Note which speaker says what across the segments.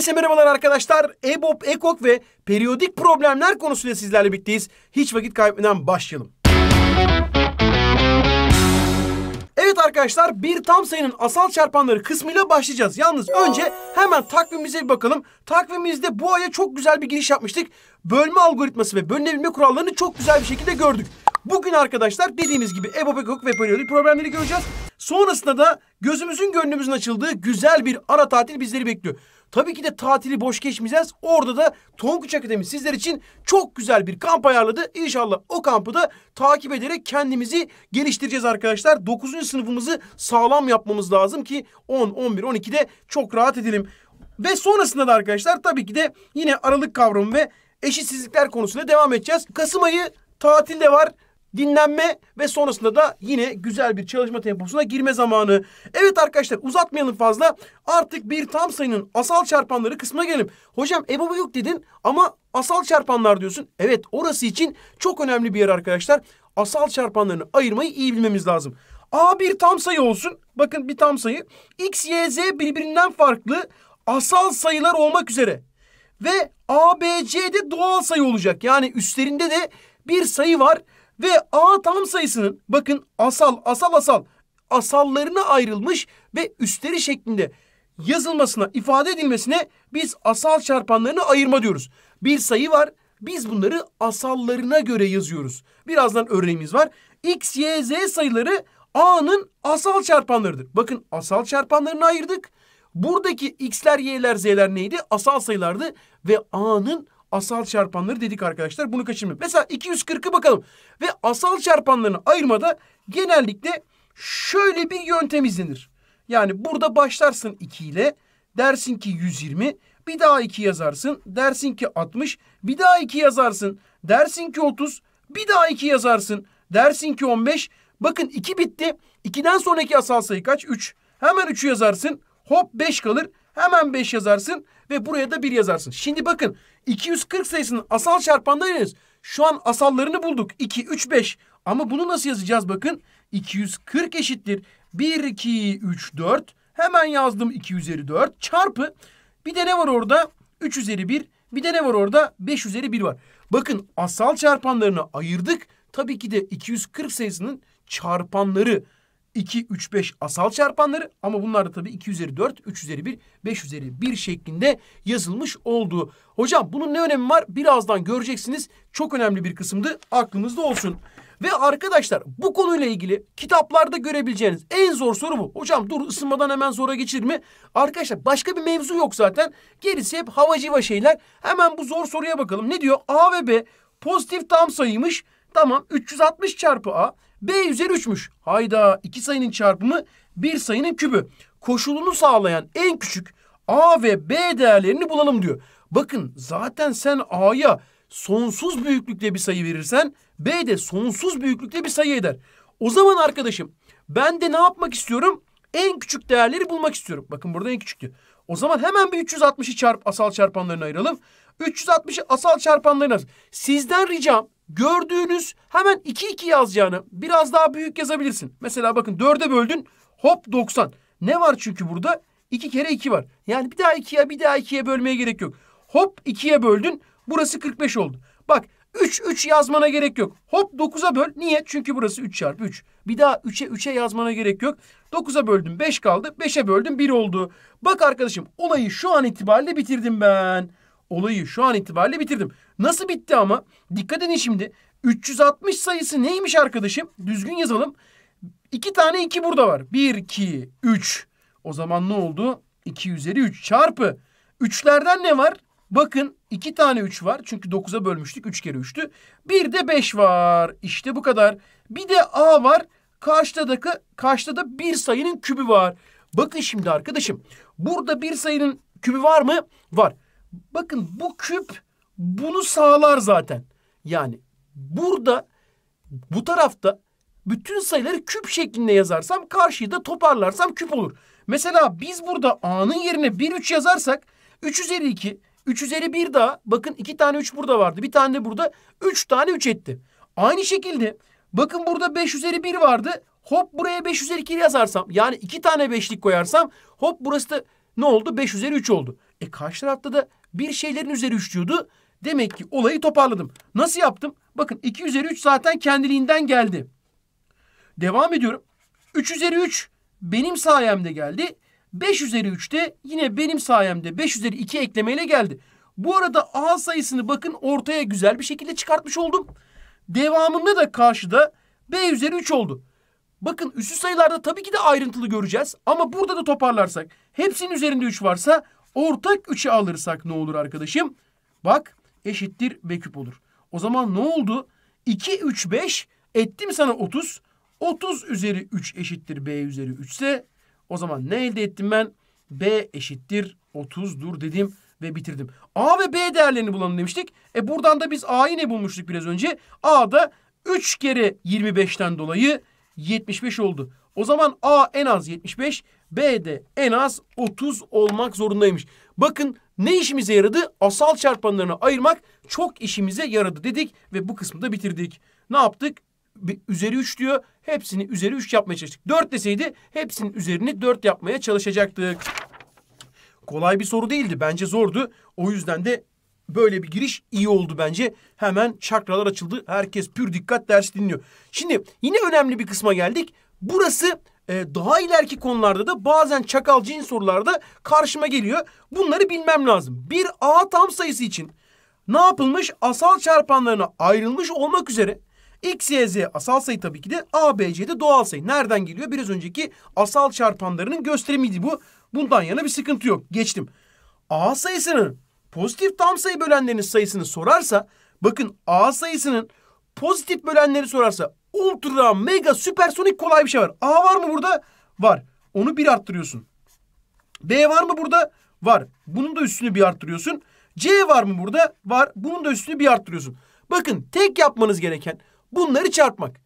Speaker 1: Herkese merhabalar arkadaşlar. EBOB, EKOK ve periyodik problemler konusunda sizlerle birlikteyiz. Hiç vakit kaybetmeden başlayalım. Evet arkadaşlar bir tam sayının asal çarpanları kısmıyla başlayacağız. Yalnız önce hemen takvimimize bir bakalım. Takvimimizde bu aya çok güzel bir giriş yapmıştık. Bölme algoritması ve bölünebilme kurallarını çok güzel bir şekilde gördük. Bugün arkadaşlar dediğimiz gibi EBOB, EKOK ve periyodik problemleri göreceğiz. Sonrasında da gözümüzün gönlümüzün açıldığı güzel bir ara tatil bizleri bekliyor. Tabii ki de tatili boş geçmeyeceğiz. Orada da Tonguç Akademi sizler için çok güzel bir kamp ayarladı. İnşallah o kampı da takip ederek kendimizi geliştireceğiz arkadaşlar. 9. sınıfımızı sağlam yapmamız lazım ki 10, 11, 12'de çok rahat edelim. Ve sonrasında da arkadaşlar tabii ki de yine aralık kavramı ve eşitsizlikler konusunda devam edeceğiz. Kasım ayı tatilde var dinlenme ve sonrasında da yine güzel bir çalışma temposuna girme zamanı. Evet arkadaşlar uzatmayalım fazla. Artık bir tam sayının asal çarpanları kısmına gelelim. Hocam e yok dedin ama asal çarpanlar diyorsun. Evet orası için çok önemli bir yer arkadaşlar. Asal çarpanlarını ayırmayı iyi bilmemiz lazım. A bir tam sayı olsun. Bakın bir tam sayı. X, Y, Z birbirinden farklı asal sayılar olmak üzere. Ve A, B, C de doğal sayı olacak. Yani üstlerinde de bir sayı var ve A tam sayısının bakın asal asal asal asallarına ayrılmış ve üstleri şeklinde yazılmasına, ifade edilmesine biz asal çarpanlarını ayırma diyoruz. Bir sayı var. Biz bunları asallarına göre yazıyoruz. Birazdan örneğimiz var. X, Y, Z sayıları A'nın asal çarpanlarıdır. Bakın asal çarpanlarını ayırdık. Buradaki X'ler, Y'ler, Z'ler neydi? Asal sayılardı ve A'nın asal çarpanları dedik arkadaşlar. Bunu kaçırmayın. Mesela 240'ı bakalım. Ve asal çarpanlarını ayırmada genellikle şöyle bir yöntem izlenir. Yani burada başlarsın 2 ile dersin ki 120 bir daha 2 yazarsın dersin ki 60 bir daha 2 yazarsın dersin ki 30 bir daha 2 yazarsın dersin ki 15 bakın 2 bitti 2'den sonraki asal sayı kaç 3 hemen 3'ü yazarsın hop 5 kalır Hemen 5 yazarsın ve buraya da 1 yazarsın. Şimdi bakın 240 sayısının asal çarpanlarıyız. Şu an asallarını bulduk. 2, 3, 5. Ama bunu nasıl yazacağız bakın. 240 eşittir. 1, 2, 3, 4. Hemen yazdım 2 üzeri 4 çarpı. Bir de ne var orada? 3 üzeri 1. Bir de ne var orada? 5 üzeri 1 var. Bakın asal çarpanlarını ayırdık. Tabii ki de 240 sayısının çarpanları 2, 3, 5 asal çarpanları ama bunlar da tabii 2 üzeri 4, 3 üzeri 1, 5 üzeri 1 şeklinde yazılmış oldu. Hocam bunun ne önemi var? Birazdan göreceksiniz. Çok önemli bir kısımdı. Aklınızda olsun. Ve arkadaşlar bu konuyla ilgili kitaplarda görebileceğiniz en zor soru bu. Hocam dur ısınmadan hemen zora geçir mi? Arkadaşlar başka bir mevzu yok zaten. Gerisi hep hava civa şeyler. Hemen bu zor soruya bakalım. Ne diyor? A ve B pozitif tam sayıymış. Tamam 360 çarpı A B üzeri 3'müş. Hayda iki sayının çarpımı bir sayının kübü. Koşulunu sağlayan en küçük A ve B değerlerini bulalım diyor. Bakın zaten sen A'ya sonsuz büyüklükte bir sayı verirsen B de sonsuz büyüklükte bir sayı eder. O zaman arkadaşım ben de ne yapmak istiyorum? En küçük değerleri bulmak istiyorum. Bakın burada en küçük diyor. O zaman hemen bir 360'ı çarp asal çarpanlarına ayıralım. 360'ı asal çarpanlarına Sizden ricam gördüğünüz hemen 2 2 yazacağını biraz daha büyük yazabilirsin. Mesela bakın 4'e böldün hop 90. Ne var çünkü burada? 2 kere 2 var. Yani bir daha 2'ye bir daha 2'ye bölmeye gerek yok. Hop 2'ye böldün burası 45 oldu. Bak 3 3 yazmana gerek yok. Hop 9'a böl. Niye? Çünkü burası 3 çarpı 3. Bir daha 3'e 3'e yazmana gerek yok. 9'a böldüm 5 kaldı. 5'e böldüm 1 oldu. Bak arkadaşım olayı şu an itibariyle bitirdim ben olayı şu an itibariyle bitirdim. Nasıl bitti ama? Dikkat edin şimdi. 360 sayısı neymiş arkadaşım? Düzgün yazalım. İki tane iki burada var. Bir, iki, üç. O zaman ne oldu? 2 üzeri 3 çarpı. Üçlerden ne var? Bakın iki tane 3 var. Çünkü 9'a bölmüştük. 3 kere 3'tü. Bir de 5 var. İşte bu kadar. Bir de A var. Karşıda da, karşıda da bir sayının kübü var. Bakın şimdi arkadaşım. Burada bir sayının kübü var mı? Var. Bakın bu küp bunu sağlar zaten. Yani burada bu tarafta bütün sayıları küp şeklinde yazarsam karşıyı da toparlarsam küp olur. Mesela biz burada A'nın yerine 1 3 yazarsak 3 üzeri 2 3 üzeri 1 daha bakın 2 tane 3 burada vardı. Bir tane de burada 3 tane 3 etti. Aynı şekilde bakın burada 5 üzeri 1 vardı. Hop buraya 5 üzeri 2 yazarsam yani 2 tane 5'lik koyarsam hop burası da ne oldu? 5 üzeri 3 oldu. E karşı tarafta da bir şeylerin üzeri diyordu Demek ki olayı toparladım. Nasıl yaptım? Bakın 2 üzeri 3 zaten kendiliğinden geldi. Devam ediyorum. 3 üzeri 3 benim sayemde geldi. 5 üzeri 3 de yine benim sayemde 5 üzeri 2 eklemeyle geldi. Bu arada A sayısını bakın ortaya güzel bir şekilde çıkartmış oldum. Devamında da karşıda B üzeri 3 oldu. Bakın üstü sayılarda tabii ki de ayrıntılı göreceğiz. Ama burada da toparlarsak hepsinin üzerinde 3 varsa Ortak 3'e alırsak ne olur arkadaşım? Bak eşittir B küp olur. O zaman ne oldu? 2, 3, 5 ettim sana 30. 30 üzeri 3 eşittir B üzeri 3 ise o zaman ne elde ettim ben? B eşittir 30'dur dedim ve bitirdim. A ve B değerlerini bulalım demiştik. E buradan da biz A'yı ne bulmuştuk biraz önce? A da 3 kere 25'ten dolayı 75 oldu. O zaman A en az 75, B'de en az 30 olmak zorundaymış. Bakın ne işimize yaradı? Asal çarpanlarını ayırmak çok işimize yaradı dedik ve bu kısmı da bitirdik. Ne yaptık? Üzeri 3 diyor. Hepsini üzeri 3 yapmaya çalıştık. 4 deseydi hepsinin üzerini 4 yapmaya çalışacaktık. Kolay bir soru değildi. Bence zordu. O yüzden de böyle bir giriş iyi oldu bence. Hemen çakralar açıldı. Herkes pür dikkat ders dinliyor. Şimdi yine önemli bir kısma geldik. Burası e, daha ileriki konularda da bazen çakal cin sorularda karşıma geliyor. Bunları bilmem lazım. Bir A tam sayısı için ne yapılmış? Asal çarpanlarına ayrılmış olmak üzere X, Y, Z asal sayı tabii ki de A, B, C de doğal sayı. Nereden geliyor? Biraz önceki asal çarpanlarının gösterimiydi bu. Bundan yana bir sıkıntı yok. Geçtim. A sayısının pozitif tam sayı bölenlerinin sayısını sorarsa bakın A sayısının pozitif bölenleri sorarsa ultra, mega, süpersonik kolay bir şey var. A var mı burada? Var. Onu bir arttırıyorsun. B var mı burada? Var. Bunun da üstünü bir arttırıyorsun. C var mı burada? Var. Bunun da üstünü bir arttırıyorsun. Bakın tek yapmanız gereken bunları çarpmak.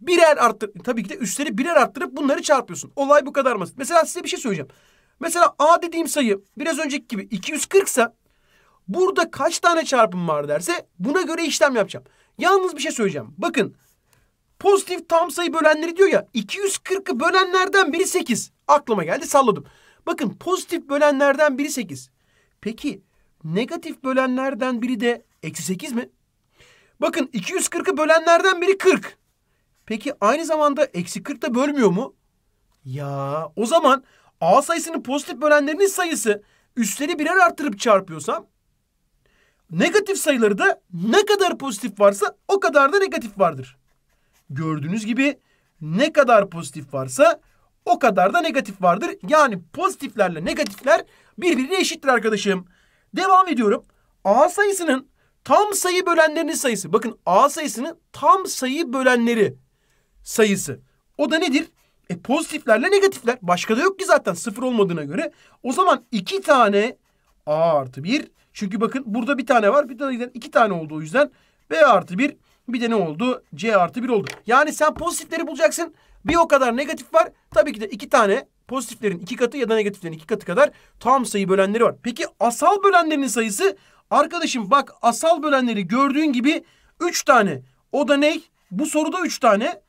Speaker 1: Birer arttır... Tabii ki de üstleri birer arttırıp bunları çarpıyorsun. Olay bu kadar basit. Mesela size bir şey söyleyeceğim. Mesela A dediğim sayı biraz önceki gibi 240 ise burada kaç tane çarpım var derse buna göre işlem yapacağım. Yalnız bir şey söyleyeceğim. Bakın Pozitif tam sayı bölenleri diyor ya 240'ı bölenlerden biri 8. Aklıma geldi salladım. Bakın pozitif bölenlerden biri 8. Peki negatif bölenlerden biri de eksi 8 mi? Bakın 240'ı bölenlerden biri 40. Peki aynı zamanda eksi 40 da bölmüyor mu? Ya o zaman A sayısının pozitif bölenlerinin sayısı üstleri birer artırıp çarpıyorsam negatif sayıları da ne kadar pozitif varsa o kadar da negatif vardır gördüğünüz gibi ne kadar pozitif varsa o kadar da negatif vardır. Yani pozitiflerle negatifler birbirine eşittir arkadaşım. Devam ediyorum. A sayısının tam sayı bölenlerinin sayısı. Bakın A sayısının tam sayı bölenleri sayısı. O da nedir? E pozitiflerle negatifler. Başka da yok ki zaten sıfır olmadığına göre. O zaman iki tane A artı bir. Çünkü bakın burada bir tane var. Bir tane iki tane oldu o yüzden. B artı bir bir de ne oldu? C artı 1 oldu. Yani sen pozitifleri bulacaksın. Bir o kadar negatif var. Tabii ki de iki tane pozitiflerin iki katı ya da negatiflerin iki katı kadar tam sayı bölenleri var. Peki asal bölenlerin sayısı? Arkadaşım bak asal bölenleri gördüğün gibi üç tane. O da ne? Bu soruda üç tane.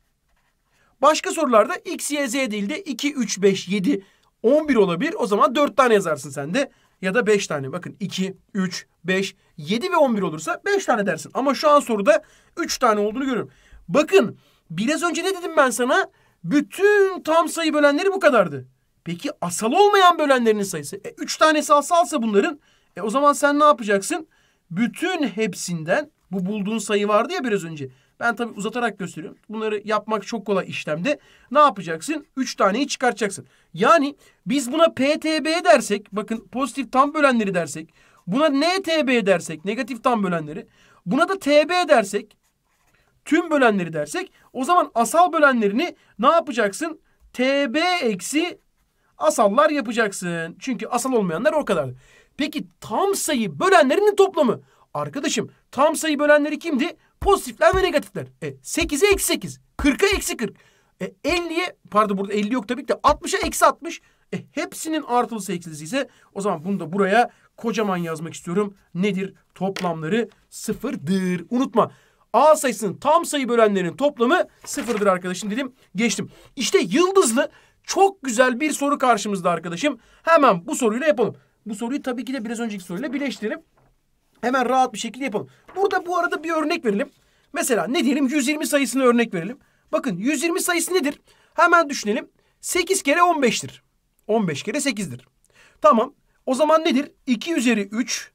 Speaker 1: Başka sorularda x, y, z değil de 2, 3, 5, 7, 11 olabilir. O zaman 4 tane yazarsın sen de ya da 5 tane. Bakın 2, 3, 5, 7 ve 11 olursa 5 tane dersin. Ama şu an soruda 3 tane olduğunu görüyorum. Bakın biraz önce ne dedim ben sana? Bütün tam sayı bölenleri bu kadardı. Peki asal olmayan bölenlerinin sayısı? E, üç tanesi asalsa bunların e, o zaman sen ne yapacaksın? Bütün hepsinden bu bulduğun sayı vardı ya biraz önce. Ben tabii uzatarak gösteriyorum. Bunları yapmak çok kolay işlemde. Ne yapacaksın? Üç taneyi çıkartacaksın. Yani biz buna PTB dersek, bakın pozitif tam bölenleri dersek, buna NTB dersek, negatif tam bölenleri, buna da TB dersek, tüm bölenleri dersek, o zaman asal bölenlerini ne yapacaksın? TB eksi asallar yapacaksın. Çünkü asal olmayanlar o kadar. Peki tam sayı bölenlerinin toplamı. Arkadaşım tam sayı bölenleri kimdi? Pozitifler ve negatifler. E, 8'e eksi 8. 40'a eksi 40. E, 50'ye pardon burada 50 yok tabii ki de 60'a eksi 60. E, hepsinin artılısı eksilisi ise o zaman bunu da buraya kocaman yazmak istiyorum. Nedir? Toplamları sıfırdır. Unutma. A sayısının tam sayı bölenlerinin toplamı sıfırdır arkadaşım dedim. Geçtim. İşte yıldızlı çok güzel bir soru karşımızda arkadaşım. Hemen bu soruyla yapalım. Bu soruyu tabii ki de biraz önceki soruyla birleştirelim. Hemen rahat bir şekilde yapalım. Burada bu arada bir örnek verelim. Mesela ne diyelim 120 sayısını örnek verelim. Bakın 120 sayısı nedir? Hemen düşünelim. 8 kere 15'tir. 15 kere 8'dir. Tamam. O zaman nedir? 2 üzeri 3.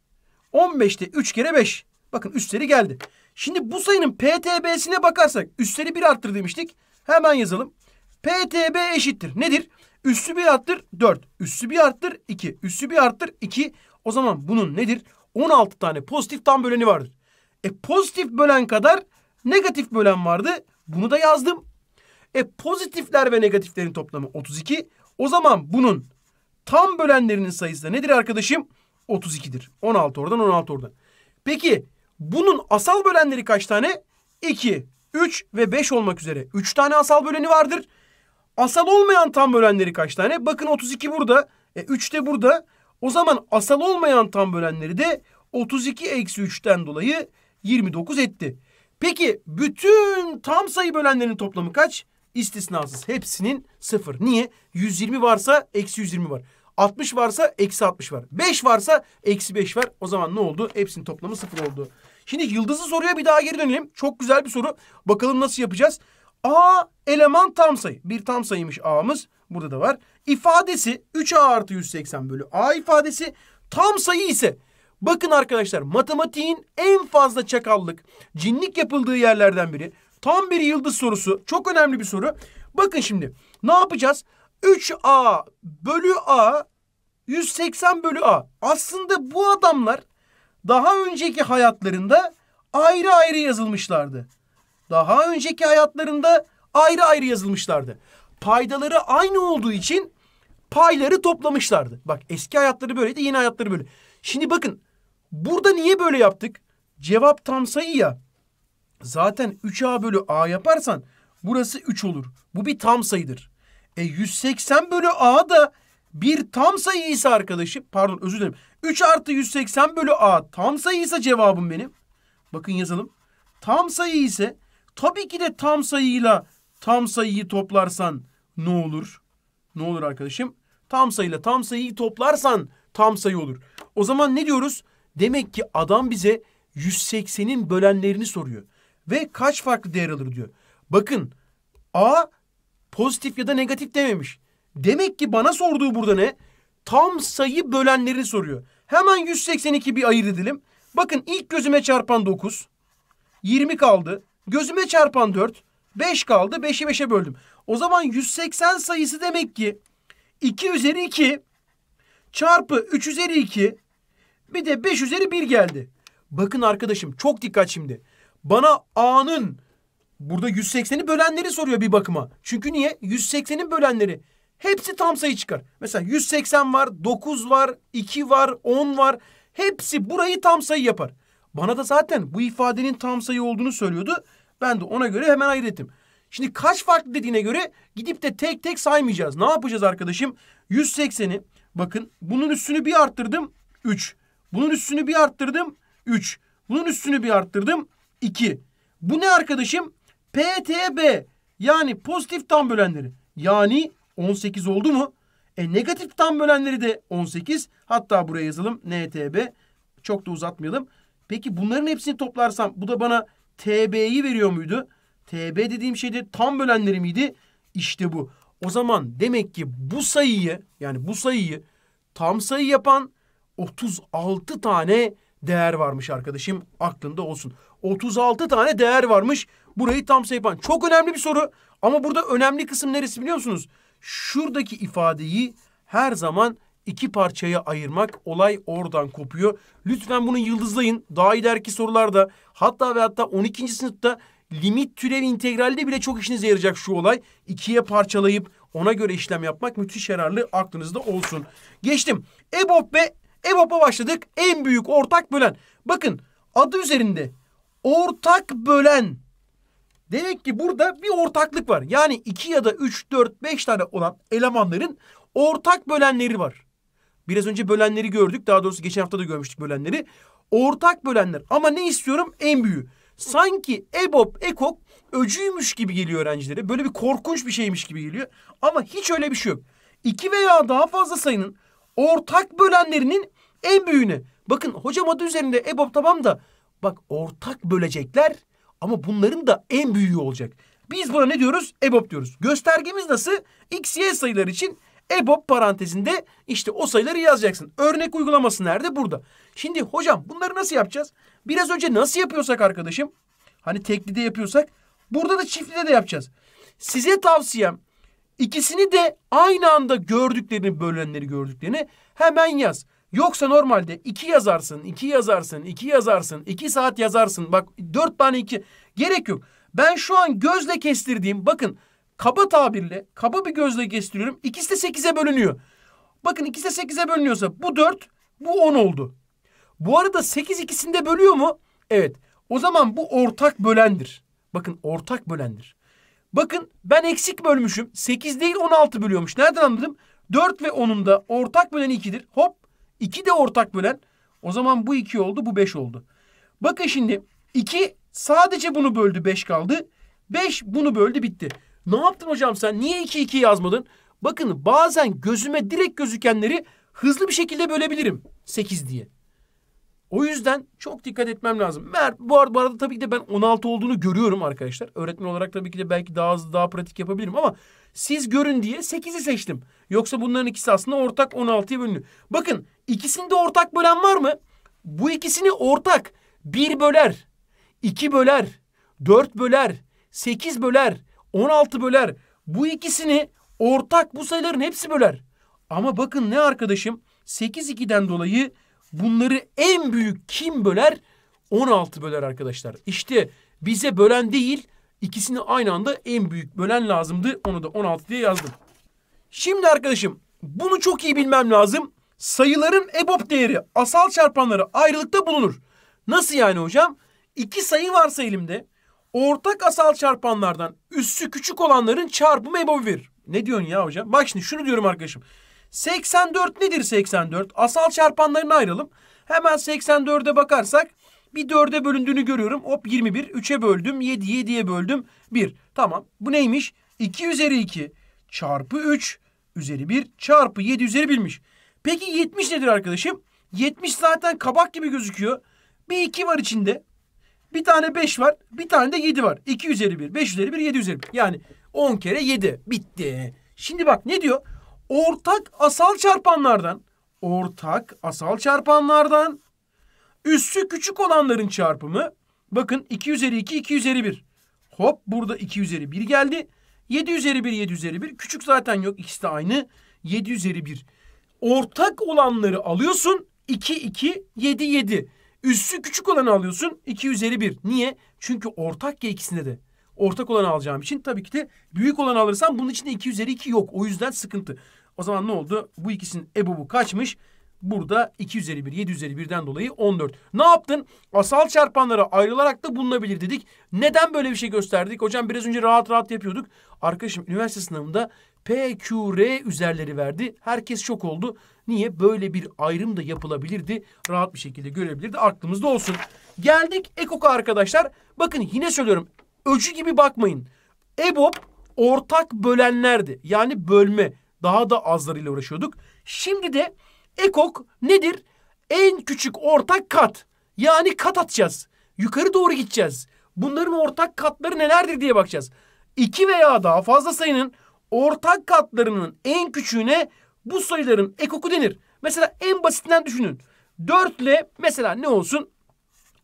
Speaker 1: 15'te 3 kere 5. Bakın üstleri geldi. Şimdi bu sayının PTB'sine bakarsak üstleri 1 arttır demiştik. Hemen yazalım. PTB eşittir. Nedir? Üssü 1 arttır 4. Üssü 1 arttır 2. Üssü 1 arttır 2. O zaman bunun nedir? 16 tane pozitif tam böleni vardır. E pozitif bölen kadar negatif bölen vardı. Bunu da yazdım. E pozitifler ve negatiflerin toplamı 32. O zaman bunun tam bölenlerinin sayısı da nedir arkadaşım? 32'dir. 16 oradan 16 oradan. Peki bunun asal bölenleri kaç tane? 2, 3 ve 5 olmak üzere 3 tane asal böleni vardır. Asal olmayan tam bölenleri kaç tane? Bakın 32 burada. E 3 de burada. O zaman asal olmayan tam bölenleri de 32 eksi 3'ten dolayı 29 etti. Peki bütün tam sayı bölenlerin toplamı kaç? İstisnasız hepsinin sıfır. Niye? 120 varsa eksi 120 var. 60 varsa eksi 60 var. 5 varsa eksi 5 var. O zaman ne oldu? Hepsinin toplamı sıfır oldu. Şimdi yıldızlı soruya bir daha geri dönelim. Çok güzel bir soru. Bakalım nasıl yapacağız? A eleman tam sayı. Bir tam sayıymış A'mız. Burada da var. İfadesi 3A artı 180 bölü A ifadesi. Tam sayı ise Bakın arkadaşlar matematiğin en fazla çakallık, cinlik yapıldığı yerlerden biri. Tam bir yıldız sorusu. Çok önemli bir soru. Bakın şimdi ne yapacağız? 3A bölü A 180 bölü A. Aslında bu adamlar daha önceki hayatlarında ayrı ayrı yazılmışlardı. Daha önceki hayatlarında ayrı ayrı yazılmışlardı. Paydaları aynı olduğu için payları toplamışlardı. Bak eski hayatları böyleydi, yeni hayatları böyle. Şimdi bakın Burada niye böyle yaptık? Cevap tam sayı ya. Zaten 3a bölü a yaparsan burası 3 olur. Bu bir tam sayıdır. E 180 bölü a da bir tam sayı ise arkadaşım pardon özür dilerim. 3 artı 180 bölü a tam sayı ise cevabım benim. Bakın yazalım. Tam sayı ise tabii ki de tam sayıyla tam sayıyı toplarsan ne olur? Ne olur arkadaşım? Tam sayıyla tam sayıyı toplarsan tam sayı olur. O zaman ne diyoruz? Demek ki adam bize 180'in bölenlerini soruyor. Ve kaç farklı değer alır diyor. Bakın A pozitif ya da negatif dememiş. Demek ki bana sorduğu burada ne? Tam sayı bölenlerini soruyor. Hemen 182 bir ayırt edelim. Bakın ilk gözüme çarpan 9. 20 kaldı. Gözüme çarpan 4. 5 kaldı. 5'i 5'e böldüm. O zaman 180 sayısı demek ki 2 üzeri 2 çarpı 3 üzeri 2 bir de 5 üzeri 1 geldi. Bakın arkadaşım çok dikkat şimdi. Bana A'nın burada 180'i bölenleri soruyor bir bakıma. Çünkü niye? 180'in bölenleri hepsi tam sayı çıkar. Mesela 180 var, 9 var, 2 var, 10 var. Hepsi burayı tam sayı yapar. Bana da zaten bu ifadenin tam sayı olduğunu söylüyordu. Ben de ona göre hemen ayırt ettim. Şimdi kaç farklı dediğine göre gidip de tek tek saymayacağız. Ne yapacağız arkadaşım? 180'i bakın bunun üstünü bir arttırdım 3. Bunun üstünü bir arttırdım. 3. Bunun üstünü bir arttırdım. 2. Bu ne arkadaşım? PTB yani pozitif tam bölenleri. Yani 18 oldu mu? E negatif tam bölenleri de 18. Hatta buraya yazalım NTB. Çok da uzatmayalım. Peki bunların hepsini toplarsam bu da bana TB'yi veriyor muydu? TB dediğim şey de tam bölenleri miydi? İşte bu. O zaman demek ki bu sayıyı yani bu sayıyı tam sayı yapan 36 tane değer varmış arkadaşım. Aklında olsun. 36 tane değer varmış. Burayı tam sayıpan. Çok önemli bir soru. Ama burada önemli kısım neresi biliyor musunuz? Şuradaki ifadeyi her zaman iki parçaya ayırmak olay oradan kopuyor. Lütfen bunu yıldızlayın. Daha ileriki sorularda hatta ve hatta 12. sınıfta limit türev integralde bile çok işinize yarayacak şu olay. İkiye parçalayıp ona göre işlem yapmak müthiş yararlı aklınızda olsun. Geçtim. EBOB ve EVAP'a başladık. En büyük ortak bölen. Bakın adı üzerinde ortak bölen. Demek ki burada bir ortaklık var. Yani iki ya da üç, dört, beş tane olan elemanların ortak bölenleri var. Biraz önce bölenleri gördük. Daha doğrusu geçen hafta da görmüştük bölenleri. Ortak bölenler. Ama ne istiyorum? En büyüğü. Sanki EBOB, EKOK öcüymüş gibi geliyor öğrencilere. Böyle bir korkunç bir şeymiş gibi geliyor. Ama hiç öyle bir şey yok. İki veya daha fazla sayının ortak bölenlerinin en büyüğüne. Bakın hocam adı üzerinde EBOB tamam da bak ortak bölecekler ama bunların da en büyüğü olacak. Biz buna ne diyoruz? EBOB diyoruz. Göstergemiz nasıl? X, Y sayılar için EBOB parantezinde işte o sayıları yazacaksın. Örnek uygulaması nerede? Burada. Şimdi hocam bunları nasıl yapacağız? Biraz önce nasıl yapıyorsak arkadaşım? Hani teklide yapıyorsak burada da çiftlide de yapacağız. Size tavsiyem ikisini de aynı anda gördüklerini, bölenleri gördüklerini hemen yaz. Yoksa normalde iki yazarsın, iki yazarsın, iki yazarsın, iki saat yazarsın. Bak dört tane iki. Gerek yok. Ben şu an gözle kestirdiğim bakın kaba tabirle kaba bir gözle kestiriyorum. İkisi de sekize bölünüyor. Bakın ikisi de sekize bölünüyorsa bu dört bu on oldu. Bu arada sekiz ikisinde bölüyor mu? Evet. O zaman bu ortak bölendir. Bakın ortak bölendir. Bakın ben eksik bölmüşüm. sekiz değil on altı bölüyormuş. Nereden anladım? Dört ve onun da ortak bölen ikidir. Hop 2 de ortak bölen. O zaman bu 2 oldu bu 5 oldu. Bakın şimdi 2 sadece bunu böldü 5 kaldı. 5 bunu böldü bitti. Ne yaptın hocam sen? Niye 2 2 yazmadın? Bakın bazen gözüme direkt gözükenleri hızlı bir şekilde bölebilirim. 8 diye. O yüzden çok dikkat etmem lazım. Mert bu arada, bu arada tabii ki de ben 16 olduğunu görüyorum arkadaşlar. Öğretmen olarak tabii ki de belki daha hızlı daha pratik yapabilirim ama siz görün diye 8'i seçtim. Yoksa bunların ikisi aslında ortak 16'ya bölünüyor. Bakın ikisinde ortak bölen var mı? Bu ikisini ortak 1 böler, 2 böler, 4 böler, 8 böler, 16 böler. Bu ikisini ortak bu sayıların hepsi böler. Ama bakın ne arkadaşım 8 2'den dolayı bunları en büyük kim böler? 16 böler arkadaşlar. İşte bize bölen değil İkisini aynı anda en büyük bölen lazımdı. Onu da 16 diye yazdım. Şimdi arkadaşım bunu çok iyi bilmem lazım. Sayıların EBOB değeri asal çarpanları ayrılıkta bulunur. Nasıl yani hocam? İki sayı varsa elimde ortak asal çarpanlardan üssü küçük olanların çarpımı EBOB verir. Ne diyorsun ya hocam? Bak şimdi şunu diyorum arkadaşım. 84 nedir 84? Asal çarpanlarını ayıralım. Hemen 84'e bakarsak bir dörde bölündüğünü görüyorum. Hop 21. 3'e böldüm. 7, 7'ye böldüm. 1. Tamam. Bu neymiş? 2 üzeri 2 çarpı 3 üzeri 1 çarpı 7 üzeri 1'miş. Peki 70 nedir arkadaşım? 70 zaten kabak gibi gözüküyor. Bir 2 var içinde. Bir tane 5 var. Bir tane de 7 var. 2 üzeri 1, 5 üzeri 1, 7 üzeri 1. Yani 10 kere 7. Bitti. Şimdi bak ne diyor? Ortak asal çarpanlardan ortak asal çarpanlardan Üssü küçük olanların çarpımı bakın 2 üzeri 2 2 üzeri 1. Hop burada 2 üzeri 1 geldi. 7 üzeri 1 7 üzeri 1. Küçük zaten yok ikisi de aynı. 7 üzeri 1. Ortak olanları alıyorsun. 2 2 7 7. Üssü küçük olanı alıyorsun. 2 üzeri 1. Niye? Çünkü ortak ya ikisinde de. Ortak olanı alacağım için tabii ki de büyük olanı alırsam bunun içinde 2 üzeri 2 yok. O yüzden sıkıntı. O zaman ne oldu? Bu ikisinin ebobu kaçmış? Burada 2 üzeri 1, 7 üzeri 1'den dolayı 14. Ne yaptın? Asal çarpanlara ayrılarak da bulunabilir dedik. Neden böyle bir şey gösterdik? Hocam biraz önce rahat rahat yapıyorduk. Arkadaşım üniversite sınavında PQR üzerleri verdi. Herkes şok oldu. Niye? Böyle bir ayrım da yapılabilirdi. Rahat bir şekilde görebilirdi. Aklımızda olsun. Geldik EKOK'a arkadaşlar. Bakın yine söylüyorum. Öcü gibi bakmayın. EBOB ortak bölenlerdi. Yani bölme. Daha da azlarıyla uğraşıyorduk. Şimdi de Ekok nedir? En küçük ortak kat. Yani kat atacağız. Yukarı doğru gideceğiz. Bunların ortak katları nelerdir diye bakacağız. İki veya daha fazla sayının ortak katlarının en küçüğüne bu sayıların ekoku denir. Mesela en basitinden düşünün. 4 ile mesela ne olsun?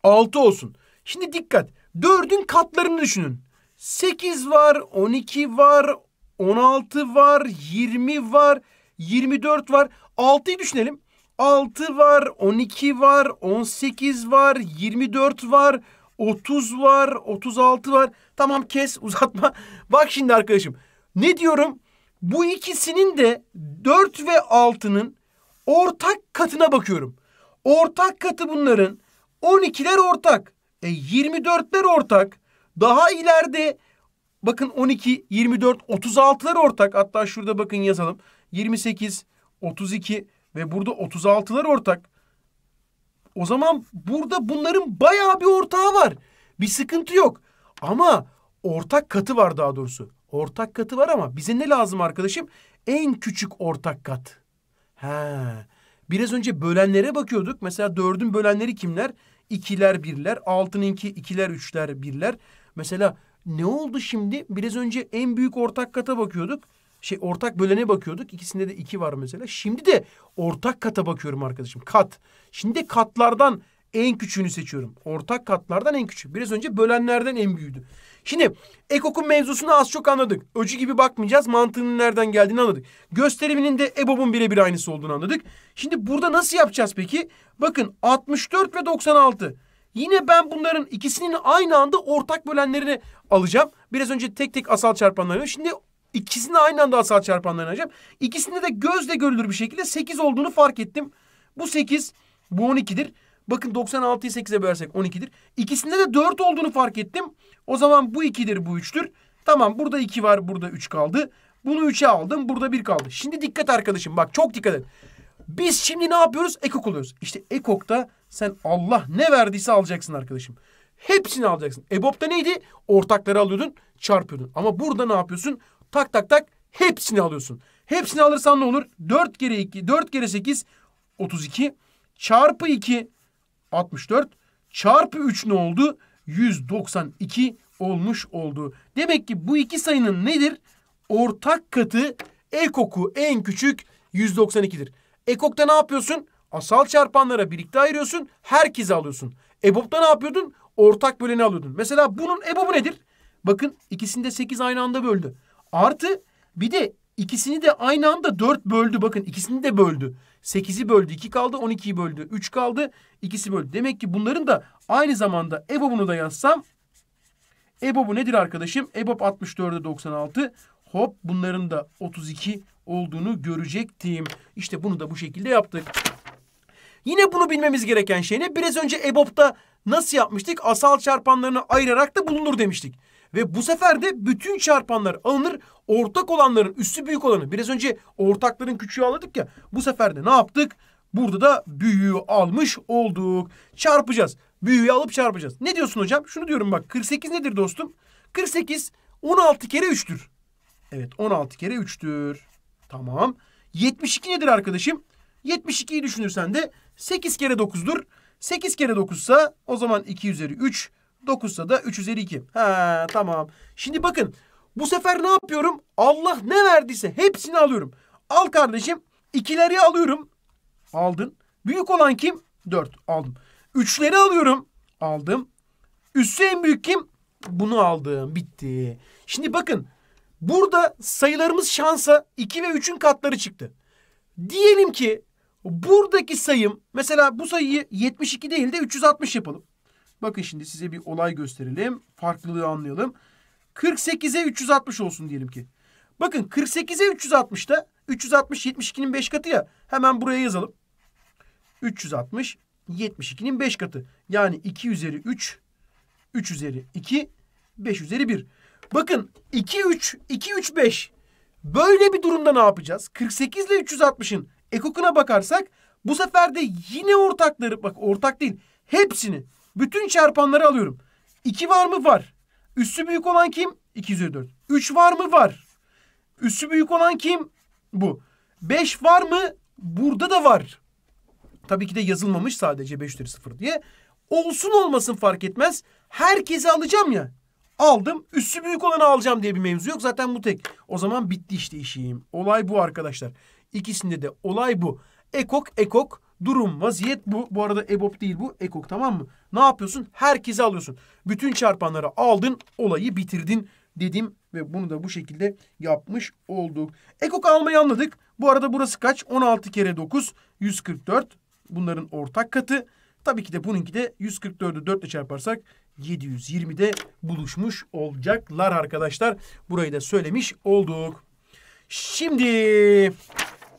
Speaker 1: 6 olsun. Şimdi dikkat. 4'ün katlarını düşünün. 8 var, 12 var, 16 var, 20 var, 24 var. 6'yı düşünelim. 6 var, 12 var, 18 var, 24 var, 30 var, 36 var. Tamam kes uzatma. Bak şimdi arkadaşım. Ne diyorum? Bu ikisinin de 4 ve 6'nın ortak katına bakıyorum. Ortak katı bunların 12'ler ortak. E 24'ler ortak. Daha ileride bakın 12, 24, 36'lar ortak. Hatta şurada bakın yazalım. 28, 32 ve burada 36'lar ortak. O zaman burada bunların bayağı bir ortağı var. Bir sıkıntı yok. Ama ortak katı var daha doğrusu. Ortak katı var ama bize ne lazım arkadaşım? En küçük ortak kat. He. Biraz önce bölenlere bakıyorduk. Mesela dördün bölenleri kimler? İkiler birler. Altının iki, ikiler üçler birler. Mesela ne oldu şimdi? Biraz önce en büyük ortak kata bakıyorduk şey ortak bölene bakıyorduk. İkisinde de iki var mesela. Şimdi de ortak kata bakıyorum arkadaşım. Kat. Şimdi de katlardan en küçüğünü seçiyorum. Ortak katlardan en küçük. Biraz önce bölenlerden en büyüğüydü. Şimdi ekokun mevzusunu az çok anladık. Öcü gibi bakmayacağız. Mantığının nereden geldiğini anladık. Gösteriminin de EBOB'un birebir aynısı olduğunu anladık. Şimdi burada nasıl yapacağız peki? Bakın 64 ve 96. Yine ben bunların ikisinin aynı anda ortak bölenlerini alacağım. Biraz önce tek tek asal çarpanları. Şimdi İkisini aynı anda hasar çarpanlarına ayıracağım. İkisinde de gözle görülür bir şekilde 8 olduğunu fark ettim. Bu 8, bu 12'dir. Bakın 96'yı 8'e bölersek 12'dir. İkisinde de 4 olduğunu fark ettim. O zaman bu 2'dir, bu 3'tür. Tamam burada 2 var, burada 3 kaldı. Bunu 3'e aldım, burada 1 kaldı. Şimdi dikkat arkadaşım bak çok dikkat et. Biz şimdi ne yapıyoruz? Ekok oluyoruz. İşte ekokta sen Allah ne verdiyse alacaksın arkadaşım. Hepsini alacaksın. EBOB'da neydi? Ortakları alıyordun, çarpıyordun. Ama burada ne yapıyorsun? Tak tak tak hepsini alıyorsun. Hepsini alırsan ne olur? 4 kere 2, 4 kere 8, 32. Çarpı 2, 64. Çarpı 3 ne oldu? 192 olmuş oldu. Demek ki bu iki sayının nedir? Ortak katı ekoku en küçük 192'dir. Ekokta ne yapıyorsun? Asal çarpanlara birlikte ayırıyorsun. Herkese alıyorsun. EBOB'da ne yapıyordun? Ortak böleni alıyordun. Mesela bunun EBOB'u nedir? Bakın ikisinde 8 aynı anda böldü. Artı bir de ikisini de aynı anda dört böldü bakın ikisini de böldü. Sekizi böldü iki kaldı on ikiyi böldü üç kaldı ikisi böldü. Demek ki bunların da aynı zamanda EBOB'unu da yazsam EBOB'u nedir arkadaşım? EBOB 64'e 96 hop bunların da 32 olduğunu görecektim. İşte bunu da bu şekilde yaptık. Yine bunu bilmemiz gereken şey ne? Biraz önce EBOB'da nasıl yapmıştık? Asal çarpanlarını ayırarak da bulunur demiştik. Ve bu sefer de bütün çarpanlar alınır. Ortak olanların üstü büyük olanı. Biraz önce ortakların küçüğü aldık ya. Bu sefer de ne yaptık? Burada da büyüğü almış olduk. Çarpacağız. Büyüğü alıp çarpacağız. Ne diyorsun hocam? Şunu diyorum bak. 48 nedir dostum? 48 16 kere 3'tür. Evet 16 kere 3'tür. Tamam. 72 nedir arkadaşım? 72'yi düşünürsen de 8 kere 9'dur. 8 kere 9 ise o zaman 2 üzeri 3 9'sa da 3 üzeri 2. Ha tamam. Şimdi bakın bu sefer ne yapıyorum? Allah ne verdiyse hepsini alıyorum. Al kardeşim. ikileri alıyorum. Aldın. Büyük olan kim? 4. Aldım. Üçleri alıyorum. Aldım. Üssü en büyük kim? Bunu aldım. Bitti. Şimdi bakın. Burada sayılarımız şansa 2 ve 3'ün katları çıktı. Diyelim ki buradaki sayım mesela bu sayıyı 72 değil de 360 yapalım. Bakın şimdi size bir olay gösterelim. Farklılığı anlayalım. 48'e 360 olsun diyelim ki. Bakın 48'e 360'da 360 72'nin 5 katı ya. Hemen buraya yazalım. 360 72'nin 5 katı. Yani 2 üzeri 3 3 üzeri 2 5 üzeri 1. Bakın 2 3 2 3 5. Böyle bir durumda ne yapacağız? 48 ile 360'ın ekokuna bakarsak bu sefer de yine ortakları bak ortak değil hepsini bütün çarpanları alıyorum. 2 var mı? Var. Üssü büyük olan kim? 204. üzeri 3 var mı? Var. Üssü büyük olan kim? Bu. 5 var mı? Burada da var. Tabii ki de yazılmamış sadece 5 üzeri 0 diye. Olsun olmasın fark etmez. Herkesi alacağım ya. Aldım. Üssü büyük olanı alacağım diye bir mevzu yok. Zaten bu tek. O zaman bitti işte işim. Olay bu arkadaşlar. İkisinde de olay bu. Ekok ekok durum, vaziyet bu. Bu arada EBOB değil bu, EKOK tamam mı? Ne yapıyorsun? Herkese alıyorsun. Bütün çarpanları aldın, olayı bitirdin dedim ve bunu da bu şekilde yapmış olduk. EKOK almayı anladık. Bu arada burası kaç? 16 kere 9, 144. Bunların ortak katı. Tabii ki de bununki de 144'ü 4 ile çarparsak 720'de buluşmuş olacaklar arkadaşlar. Burayı da söylemiş olduk. Şimdi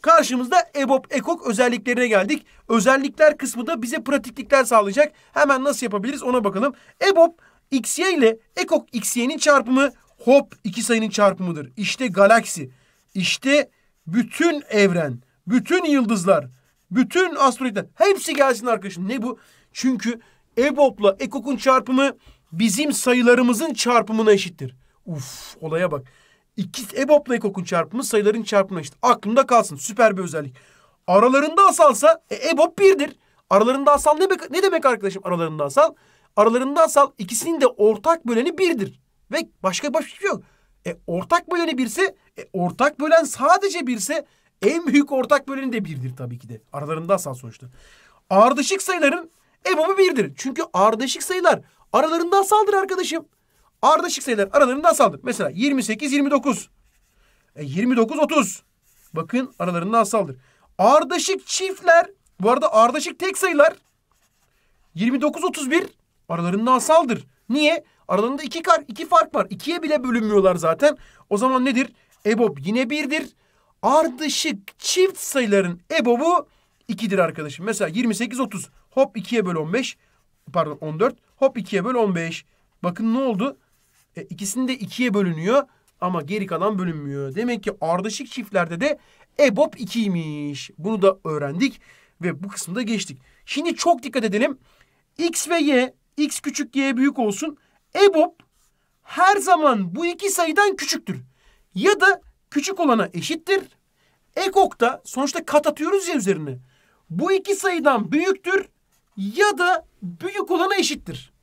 Speaker 1: Karşımızda EBOB EKOK özelliklerine geldik. Özellikler kısmı da bize pratiklikler sağlayacak. Hemen nasıl yapabiliriz ona bakalım. EBOB XY ile EKOK XY'nin çarpımı hop iki sayının çarpımıdır. İşte galaksi, işte bütün evren, bütün yıldızlar, bütün asteroidler hepsi gelsin arkadaşım. Ne bu? Çünkü EBOB'la EKOK'un çarpımı bizim sayılarımızın çarpımına eşittir. Uf olaya bak. İkiz EBOB'la ekokun çarpımı sayıların çarpımına işte. Aklında kalsın. Süper bir özellik. Aralarında asalsa e, EBOB birdir. Aralarında asal ne, ne demek arkadaşım aralarında asal? Aralarında asal ikisinin de ortak böleni birdir. Ve başka başka bir şey yok. E, ortak böleni birse, e, ortak bölen sadece birse en büyük ortak böleni de birdir tabii ki de. Aralarında asal sonuçta. Ardışık sayıların EBOB'u birdir. Çünkü ardışık sayılar aralarında asaldır arkadaşım. Ardışık sayılar aralarında asaldır. Mesela 28, 29. E 29, 30. Bakın aralarında asaldır. Ardışık çiftler, bu arada ardışık tek sayılar 29, 31 aralarında asaldır. Niye? Aralarında iki, kar, iki fark var. İkiye bile bölünmüyorlar zaten. O zaman nedir? EBOB yine birdir. Ardışık çift sayıların EBOB'u 2'dir arkadaşım. Mesela 28, 30. Hop 2'ye böl 15. Pardon 14. Hop 2'ye böl 15. Bakın ne oldu? E, ikisini de ikiye bölünüyor ama geri kalan bölünmüyor. Demek ki ardışık çiftlerde de EBOB 2'ymiş. Bunu da öğrendik ve bu kısımda geçtik. Şimdi çok dikkat edelim. X ve Y, X küçük Y büyük olsun. EBOB her zaman bu iki sayıdan küçüktür. Ya da küçük olana eşittir. EKOK da sonuçta kat atıyoruz ya üzerine. Bu iki sayıdan büyüktür ya da büyük olana eşittir.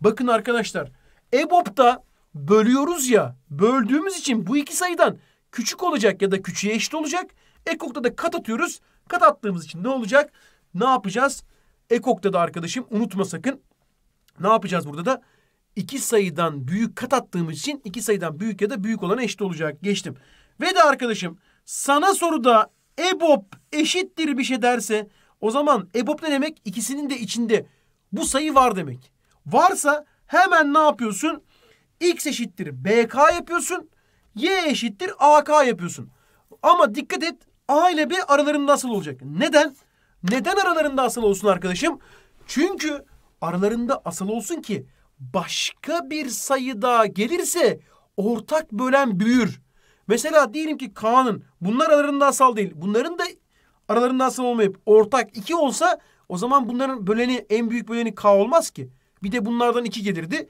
Speaker 1: Bakın arkadaşlar EBOB da bölüyoruz ya. Böldüğümüz için bu iki sayıdan küçük olacak ya da küçüğe eşit olacak. Ekokta da kat atıyoruz. Kat attığımız için ne olacak? Ne yapacağız? Ekokta da arkadaşım unutma sakın. Ne yapacağız burada da? İki sayıdan büyük kat attığımız için iki sayıdan büyük ya da büyük olan eşit olacak. Geçtim. Ve de arkadaşım sana soruda EBOB eşittir bir şey derse o zaman EBOB ne demek? İkisinin de içinde bu sayı var demek. Varsa hemen ne yapıyorsun? x eşittir bk yapıyorsun. y eşittir ak yapıyorsun. Ama dikkat et a ile b aralarında asıl olacak. Neden? Neden aralarında asıl olsun arkadaşım? Çünkü aralarında asıl olsun ki başka bir sayı daha gelirse ortak bölen büyür. Mesela diyelim ki K'nın, bunlar aralarında asal değil. Bunların da aralarında asal olmayıp ortak 2 olsa o zaman bunların böleni en büyük böleni K olmaz ki. Bir de bunlardan 2 gelirdi.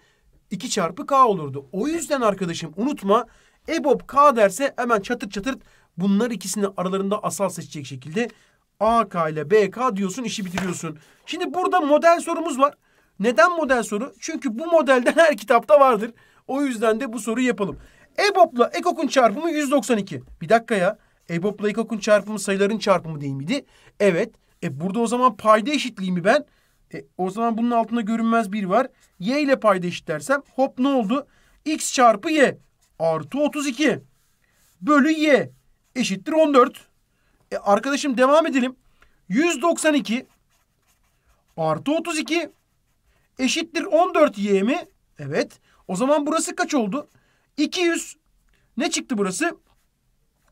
Speaker 1: 2 çarpı k olurdu. O yüzden arkadaşım unutma EBOB k derse hemen çatır çatır bunlar ikisini aralarında asal seçecek şekilde AK ile BK diyorsun işi bitiriyorsun. Şimdi burada model sorumuz var. Neden model soru? Çünkü bu modelden her kitapta vardır. O yüzden de bu soruyu yapalım. EBOB'la EKOK'un çarpımı 192. Bir dakika ya. EBOB'la EKOK'un çarpımı sayıların çarpımı değil miydi? Evet. E burada o zaman payda mi ben e, o zaman bunun altında görünmez bir var. Y ile payda dersem, hop ne oldu? X çarpı Y artı 32 bölü Y eşittir 14. E, arkadaşım devam edelim. 192 artı 32 eşittir 14Y mi? Evet. O zaman burası kaç oldu? 200. Ne çıktı burası?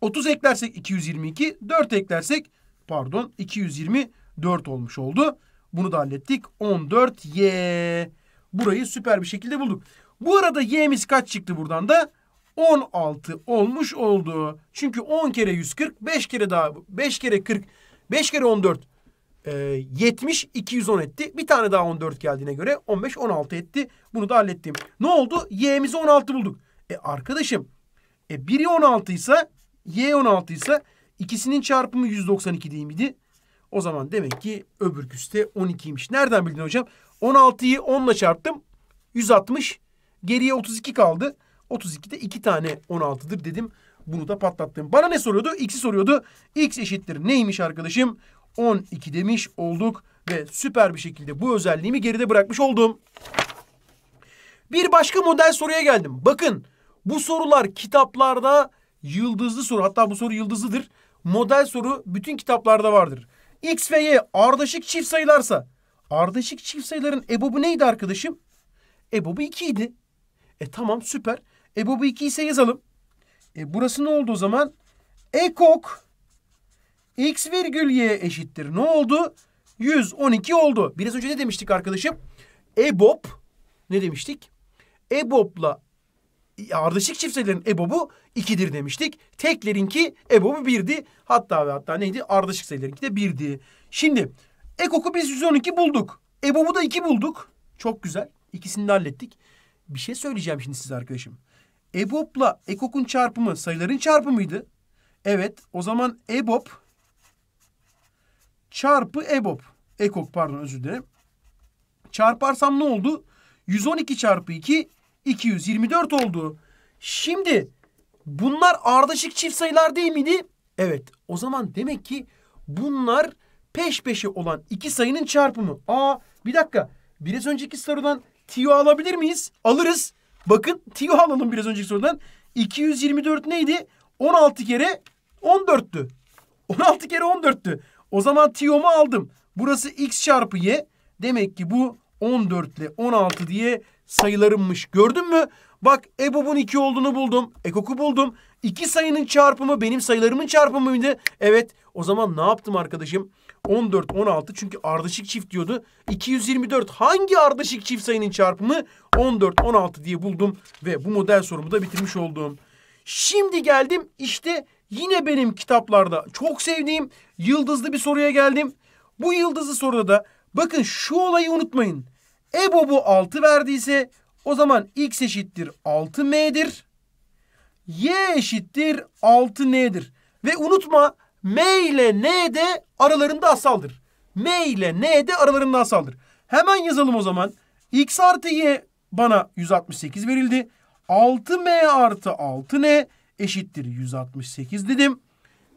Speaker 1: 30 eklersek 222, 4 eklersek pardon 224 olmuş oldu. Bunu da hallettik. 14Y. Burayı süper bir şekilde bulduk. Bu arada y'miz kaç çıktı buradan da? 16 olmuş oldu. Çünkü 10 kere 140, 5 kere daha 5 kere 40, 5 kere 14 e, 70 210 etti. Bir tane daha 14 geldiğine göre 15 16 etti. Bunu da hallettim. Ne oldu? Y'mizi 16 bulduk. E arkadaşım e biri 16 ise y 16 ise ikisinin çarpımı 192 değil miydi? O zaman demek ki öbür küste 12'ymiş. Nereden bildin hocam? 16'yı 10 ile çarptım. 160. Geriye 32 kaldı. 32'de 2 tane 16'dır dedim. Bunu da patlattım. Bana ne soruyordu? X'i soruyordu. X eşittir neymiş arkadaşım? 12 demiş olduk. Ve süper bir şekilde bu özelliğimi geride bırakmış oldum. Bir başka model soruya geldim. Bakın bu sorular kitaplarda yıldızlı soru. Hatta bu soru yıldızlıdır. Model soru bütün kitaplarda vardır. X ve Y ardışık çift sayılarsa ardışık çift sayıların ebobu neydi arkadaşım? Ebobu 2 idi. E tamam süper. Ebobu 2 ise yazalım. E burası ne oldu o zaman? Ekok x virgül y eşittir. Ne oldu? 112 oldu. Biraz önce ne demiştik arkadaşım? EBOB ne demiştik? EBOB'la ardışık çiftelerin ebobu ikidir demiştik. Teklerinki ebobu birdi. Hatta ve hatta neydi? Ardışık sayılarınki de birdi. Şimdi ekoku biz 112 bulduk. Ebobu da 2 bulduk. Çok güzel. İkisini de hallettik. Bir şey söyleyeceğim şimdi size arkadaşım. EBOB'la ekokun çarpımı sayıların çarpımıydı. Evet o zaman EBOB çarpı EBOB. Ekok pardon özür dilerim. Çarparsam ne oldu? 112 çarpı 2 224 oldu. Şimdi bunlar ardışık çift sayılar değil miydi? Evet. O zaman demek ki bunlar peş peşe olan iki sayının çarpımı. Aa bir dakika. Biraz önceki sorudan Tio alabilir miyiz? Alırız. Bakın Tio alalım biraz önceki sorudan. 224 neydi? 16 kere 14'tü. 16 kere 14'tü. O zaman Tio'mu aldım. Burası x çarpı y. Demek ki bu 14 ile 16 diye sayılarımmış. Gördün mü? Bak EBOB'un 2 olduğunu buldum. EKOK'u buldum. İki sayının çarpımı benim sayılarımın çarpımı mıydı? Evet. O zaman ne yaptım arkadaşım? 14, 16 çünkü ardışık çift diyordu. 224 hangi ardışık çift sayının çarpımı? 14, 16 diye buldum ve bu model sorumu da bitirmiş oldum. Şimdi geldim işte yine benim kitaplarda çok sevdiğim yıldızlı bir soruya geldim. Bu yıldızlı soruda da bakın şu olayı unutmayın. EBOB'u 6 verdiyse o zaman x eşittir 6m'dir. y eşittir 6n'dir. Ve unutma m ile n de aralarında asaldır. m ile n de aralarında asaldır. Hemen yazalım o zaman. x artı y bana 168 verildi. 6m artı 6n eşittir 168 dedim.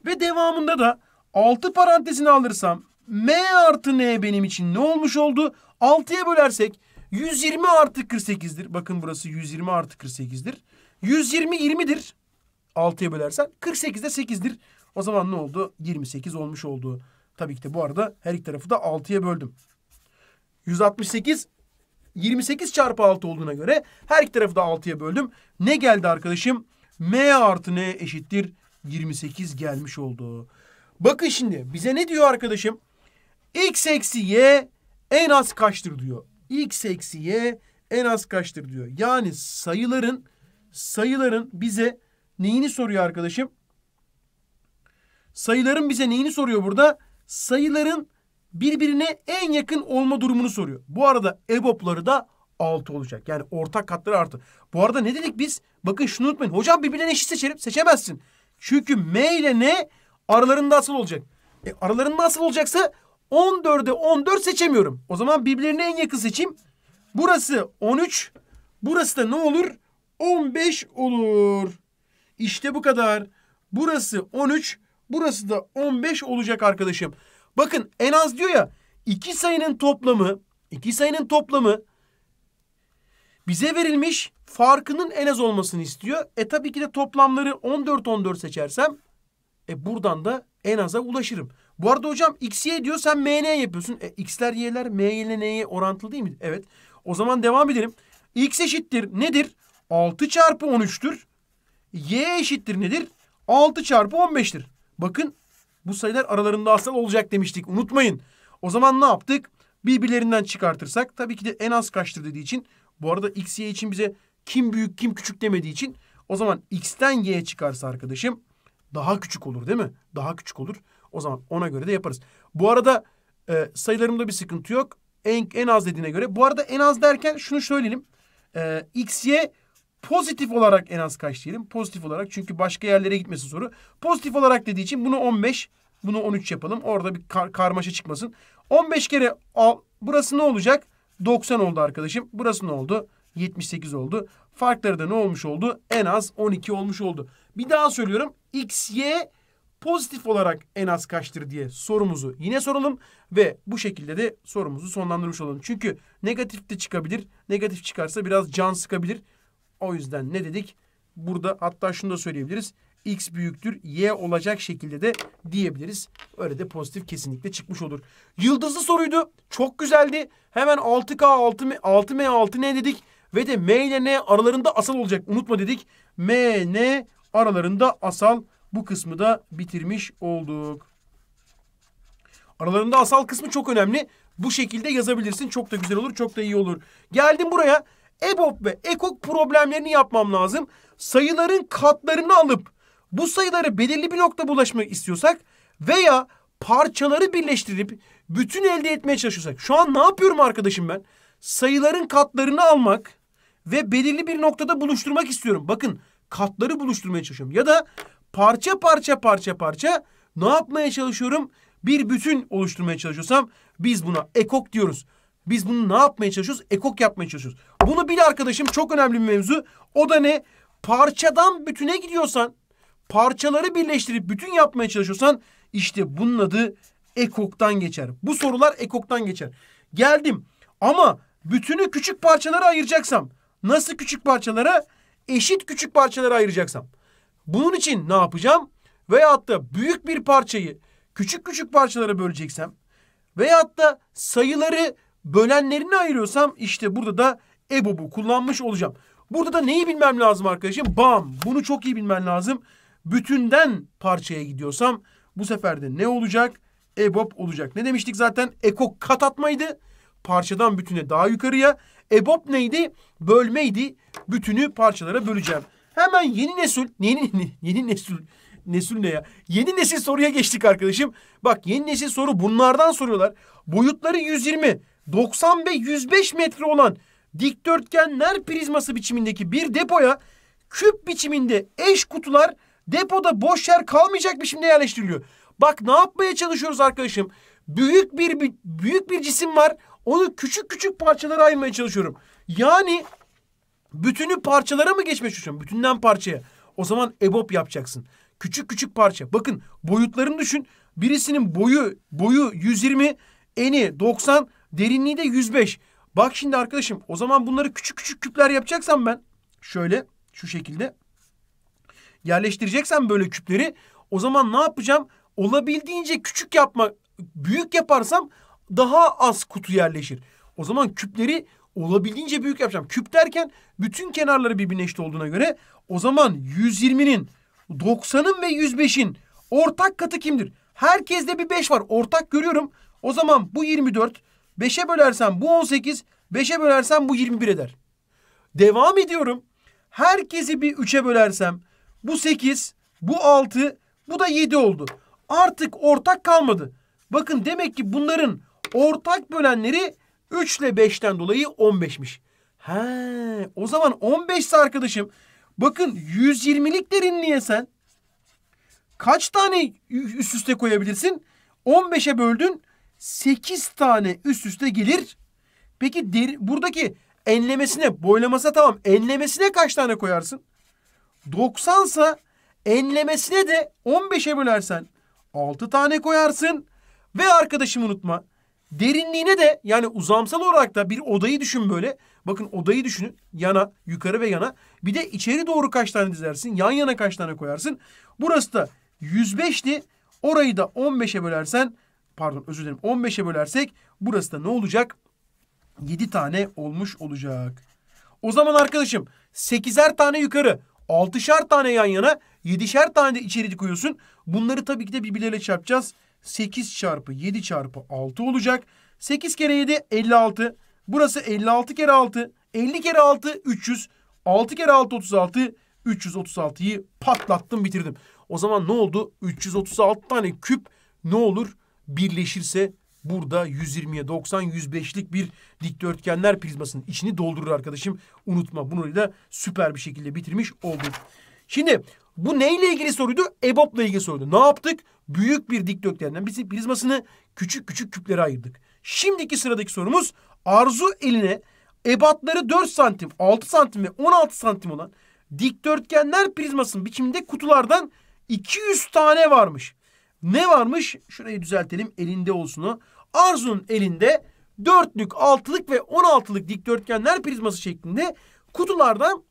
Speaker 1: Ve devamında da 6 parantezini alırsam m artı n benim için ne olmuş oldu? 6'ya bölersek 120 artı 48'dir. Bakın burası 120 artı 48'dir. 120 20'dir. 6'ya bölersen 48 de 8'dir. O zaman ne oldu? 28 olmuş oldu. Tabii ki de bu arada her iki tarafı da 6'ya böldüm. 168 28 çarpı 6 olduğuna göre her iki tarafı da 6'ya böldüm. Ne geldi arkadaşım? M artı N eşittir 28 gelmiş oldu. Bakın şimdi bize ne diyor arkadaşım? x eksi y en az kaçtır diyor. x eksi y en az kaçtır diyor. Yani sayıların sayıların bize neyini soruyor arkadaşım? Sayıların bize neyini soruyor burada? Sayıların birbirine en yakın olma durumunu soruyor. Bu arada EBOB'ları da 6 olacak. Yani ortak katları artı. Bu arada ne dedik biz? Bakın şunu unutmayın. Hocam birbirine eşit seçelim. Seçemezsin. Çünkü M ile N aralarında asıl olacak. E, aralarında asıl olacaksa 14'e 14 seçemiyorum. O zaman birbirlerine en yakın seçeyim. Burası 13. Burası da ne olur? 15 olur. İşte bu kadar. Burası 13. Burası da 15 olacak arkadaşım. Bakın en az diyor ya. iki sayının toplamı. iki sayının toplamı. Bize verilmiş farkının en az olmasını istiyor. E tabii ki de toplamları 14-14 seçersem. E buradan da en aza ulaşırım. Bu arada hocam x, y diyor sen m, n yapıyorsun. E, x'ler, y'ler m ile n'ye orantılı değil mi? Evet. O zaman devam edelim. x eşittir nedir? 6 çarpı 13'tür. y eşittir nedir? 6 çarpı 15'tir. Bakın bu sayılar aralarında asal olacak demiştik. Unutmayın. O zaman ne yaptık? Birbirlerinden çıkartırsak tabii ki de en az kaçtır dediği için. Bu arada x, y için bize kim büyük kim küçük demediği için o zaman x'ten y'ye çıkarsa arkadaşım daha küçük olur değil mi? Daha küçük olur. O zaman ona göre de yaparız. Bu arada e, sayılarımda bir sıkıntı yok. En, en az dediğine göre. Bu arada en az derken şunu söyleyelim. E, x, y pozitif olarak en az kaç diyelim? Pozitif olarak çünkü başka yerlere gitmesi soru. Pozitif olarak dediği için bunu 15, bunu 13 yapalım. Orada bir kar karmaşa çıkmasın. 15 kere al, burası ne olacak? 90 oldu arkadaşım. Burası ne oldu? 78 oldu. Farkları da ne olmuş oldu? En az 12 olmuş oldu. Bir daha söylüyorum. X, Y pozitif olarak en az kaçtır diye sorumuzu yine soralım ve bu şekilde de sorumuzu sonlandırmış olalım. Çünkü negatif de çıkabilir. Negatif çıkarsa biraz can sıkabilir. O yüzden ne dedik? Burada hatta şunu da söyleyebiliriz. X büyüktür Y olacak şekilde de diyebiliriz. Öyle de pozitif kesinlikle çıkmış olur. Yıldızlı soruydu. Çok güzeldi. Hemen 6K 6 M 6 M 6 N dedik ve de M ile N aralarında asal olacak. Unutma dedik. M N aralarında asal bu kısmı da bitirmiş olduk. Aralarında asal kısmı çok önemli. Bu şekilde yazabilirsin. Çok da güzel olur, çok da iyi olur. Geldim buraya. EBOB ve EKOK problemlerini yapmam lazım. Sayıların katlarını alıp bu sayıları belirli bir nokta bulaşmak istiyorsak veya parçaları birleştirip bütün elde etmeye çalışıyorsak. Şu an ne yapıyorum arkadaşım ben? Sayıların katlarını almak ve belirli bir noktada buluşturmak istiyorum. Bakın katları buluşturmaya çalışıyorum. Ya da parça parça parça parça ne yapmaya çalışıyorum? Bir bütün oluşturmaya çalışıyorsam biz buna ekok diyoruz. Biz bunu ne yapmaya çalışıyoruz? Ekok yapmaya çalışıyoruz. Bunu bil arkadaşım çok önemli bir mevzu. O da ne? Parçadan bütüne gidiyorsan, parçaları birleştirip bütün yapmaya çalışıyorsan işte bunun adı ekoktan geçer. Bu sorular ekoktan geçer. Geldim ama bütünü küçük parçalara ayıracaksam nasıl küçük parçalara? Eşit küçük parçalara ayıracaksam. Bunun için ne yapacağım? Veyahut da büyük bir parçayı küçük küçük parçalara böleceksem veyahut da sayıları bölenlerini ayırıyorsam işte burada da EBOB'u kullanmış olacağım. Burada da neyi bilmem lazım arkadaşım? Bam! Bunu çok iyi bilmen lazım. Bütünden parçaya gidiyorsam bu sefer de ne olacak? EBOB olacak. Ne demiştik zaten? Eko kat atmaydı. Parçadan bütüne daha yukarıya. EBOB neydi? Bölmeydi. Bütünü parçalara böleceğim. Hemen yeni nesul, yeni, yeni nesul nesul ne ya? Yeni nesil soruya geçtik arkadaşım. Bak yeni nesil soru bunlardan soruyorlar. Boyutları 120, 90 ve 105 metre olan dikdörtgenler prizması biçimindeki bir depoya küp biçiminde eş kutular depoda boş yer kalmayacak biçimde yerleştiriliyor. Bak ne yapmaya çalışıyoruz arkadaşım? Büyük bir büyük bir cisim var. Onu küçük küçük parçalara ayırmaya çalışıyorum. Yani Bütünü parçalara mı geçmek istiyorsun? Bütünden parçaya. O zaman EBOB yapacaksın. Küçük küçük parça. Bakın boyutlarını düşün. Birisinin boyu boyu 120, eni 90, derinliği de 105. Bak şimdi arkadaşım o zaman bunları küçük küçük küpler yapacaksam ben şöyle şu şekilde yerleştireceksen böyle küpleri o zaman ne yapacağım? Olabildiğince küçük yapma büyük yaparsam daha az kutu yerleşir. O zaman küpleri olabildiğince büyük yapacağım. Küp derken bütün kenarları birbirine eşit olduğuna göre o zaman 120'nin 90'ın ve 105'in ortak katı kimdir? Herkeste bir 5 var. Ortak görüyorum. O zaman bu 24. 5'e bölersen bu 18. 5'e bölersen bu 21 eder. Devam ediyorum. Herkesi bir 3'e bölersem bu 8, bu 6, bu da 7 oldu. Artık ortak kalmadı. Bakın demek ki bunların ortak bölenleri 3 ile 5'ten dolayı 15'miş. He, o zaman 15'si arkadaşım. Bakın 120'lik derinliğe sen kaç tane üst üste koyabilirsin? 15'e böldün 8 tane üst üste gelir. Peki der, buradaki enlemesine, boylamasına tamam. Enlemesine kaç tane koyarsın? 90 sa enlemesine de 15'e bölersen 6 tane koyarsın. Ve arkadaşım unutma Derinliğine de yani uzamsal olarak da bir odayı düşün böyle. Bakın odayı düşünün yana yukarı ve yana. Bir de içeri doğru kaç tane dizersin yan yana kaç tane koyarsın. Burası da 105'ti orayı da 15'e bölersen pardon özür dilerim 15'e bölersek burası da ne olacak? 7 tane olmuş olacak. O zaman arkadaşım 8'er tane yukarı 6'şer tane yan yana 7'şer tane de içeri koyuyorsun. Bunları tabii ki de birbirleriyle çarpacağız. 8 çarpı 7 çarpı 6 olacak. 8 kere 7 56. Burası 56 kere 6. 50 kere 6 300. 6 kere 6 36. 336'yı patlattım bitirdim. O zaman ne oldu? 336 tane küp ne olur? Birleşirse burada 120'ye 90 105'lik bir dikdörtgenler prizmasının içini doldurur arkadaşım. Unutma bunu da süper bir şekilde bitirmiş olduk. Şimdi bu neyle ilgili soruydu? EBOB'la ilgili soruydu. Ne yaptık? Büyük bir dikdörtgenden bizim prizmasını küçük küçük küplere ayırdık. Şimdiki sıradaki sorumuz arzu eline ebatları 4 santim, 6 santim ve 16 santim olan dikdörtgenler prizmasının biçiminde kutulardan 200 tane varmış. Ne varmış? Şurayı düzeltelim elinde olsun o. Arzu'nun elinde dörtlük, altılık ve on dikdörtgenler prizması şeklinde kutulardan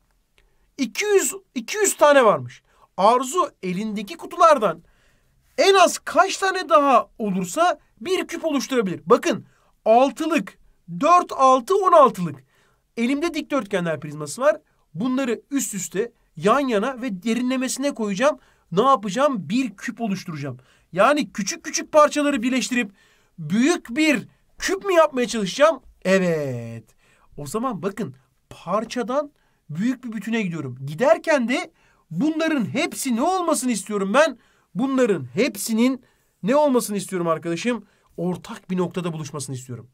Speaker 1: 200 200 tane varmış arzu elindeki kutulardan en az kaç tane daha olursa bir küp oluşturabilir. Bakın altılık, 4 6 16'lık. Elimde dikdörtgenler prizması var. Bunları üst üste yan yana ve derinlemesine koyacağım. Ne yapacağım? Bir küp oluşturacağım. Yani küçük küçük parçaları birleştirip büyük bir küp mü yapmaya çalışacağım? Evet. O zaman bakın parçadan büyük bir bütüne gidiyorum. Giderken de Bunların hepsi ne olmasını istiyorum ben? Bunların hepsinin ne olmasını istiyorum arkadaşım? Ortak bir noktada buluşmasını istiyorum.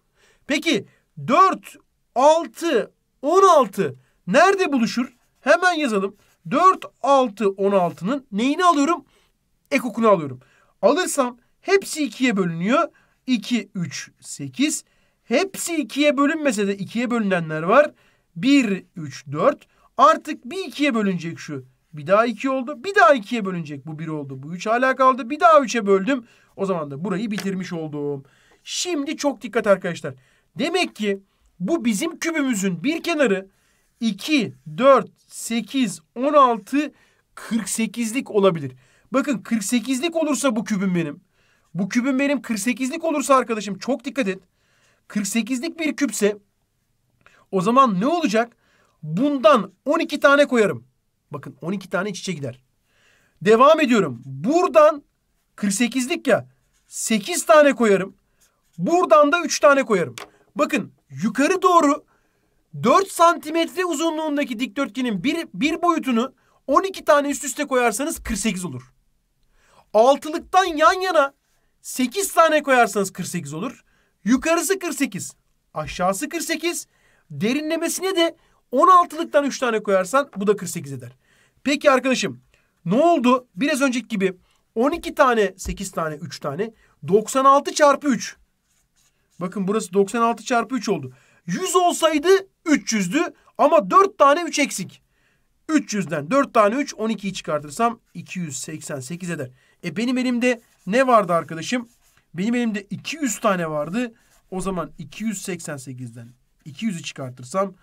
Speaker 1: Peki 4, 6, 16 nerede buluşur? Hemen yazalım. 4, 6, 16'nın neyini alıyorum? Ekokunu alıyorum. Alırsam hepsi 2'ye bölünüyor. 2, 3, 8. Hepsi 2'ye bölünmese de 2'ye bölünenler var. 1, 3, 4. Artık bir 2'ye bölünecek şu. Bir daha 2 oldu. Bir daha 2'ye bölünecek. Bu 1 oldu. Bu 3 hala kaldı. Bir daha 3'e böldüm. O zaman da burayı bitirmiş oldum. Şimdi çok dikkat arkadaşlar. Demek ki bu bizim kübümüzün bir kenarı 2, 4, 8, 16, 48'lik olabilir. Bakın 48'lik olursa bu kübüm benim. Bu kübüm benim 48'lik olursa arkadaşım çok dikkat et. 48'lik bir küpse o zaman ne olacak? Bundan 12 tane koyarım. Bakın 12 tane iç içe gider. Devam ediyorum. Buradan 48'lik ya 8 tane koyarım. Buradan da 3 tane koyarım. Bakın yukarı doğru 4 santimetre uzunluğundaki dikdörtgenin bir, bir boyutunu 12 tane üst üste koyarsanız 48 olur. Altılıktan yan yana 8 tane koyarsanız 48 olur. Yukarısı 48, aşağısı 48, derinlemesine de 16'lıktan 3 tane koyarsan bu da 48 eder. Peki arkadaşım ne oldu? Biraz önceki gibi 12 tane 8 tane 3 tane 96 çarpı 3. Bakın burası 96 çarpı 3 oldu. 100 olsaydı 300'dü ama 4 tane 3 eksik. 300'den 4 tane 3 12'yi çıkartırsam 288 eder. E benim elimde ne vardı arkadaşım? Benim elimde 200 tane vardı. O zaman 288'den 200'ü çıkartırsam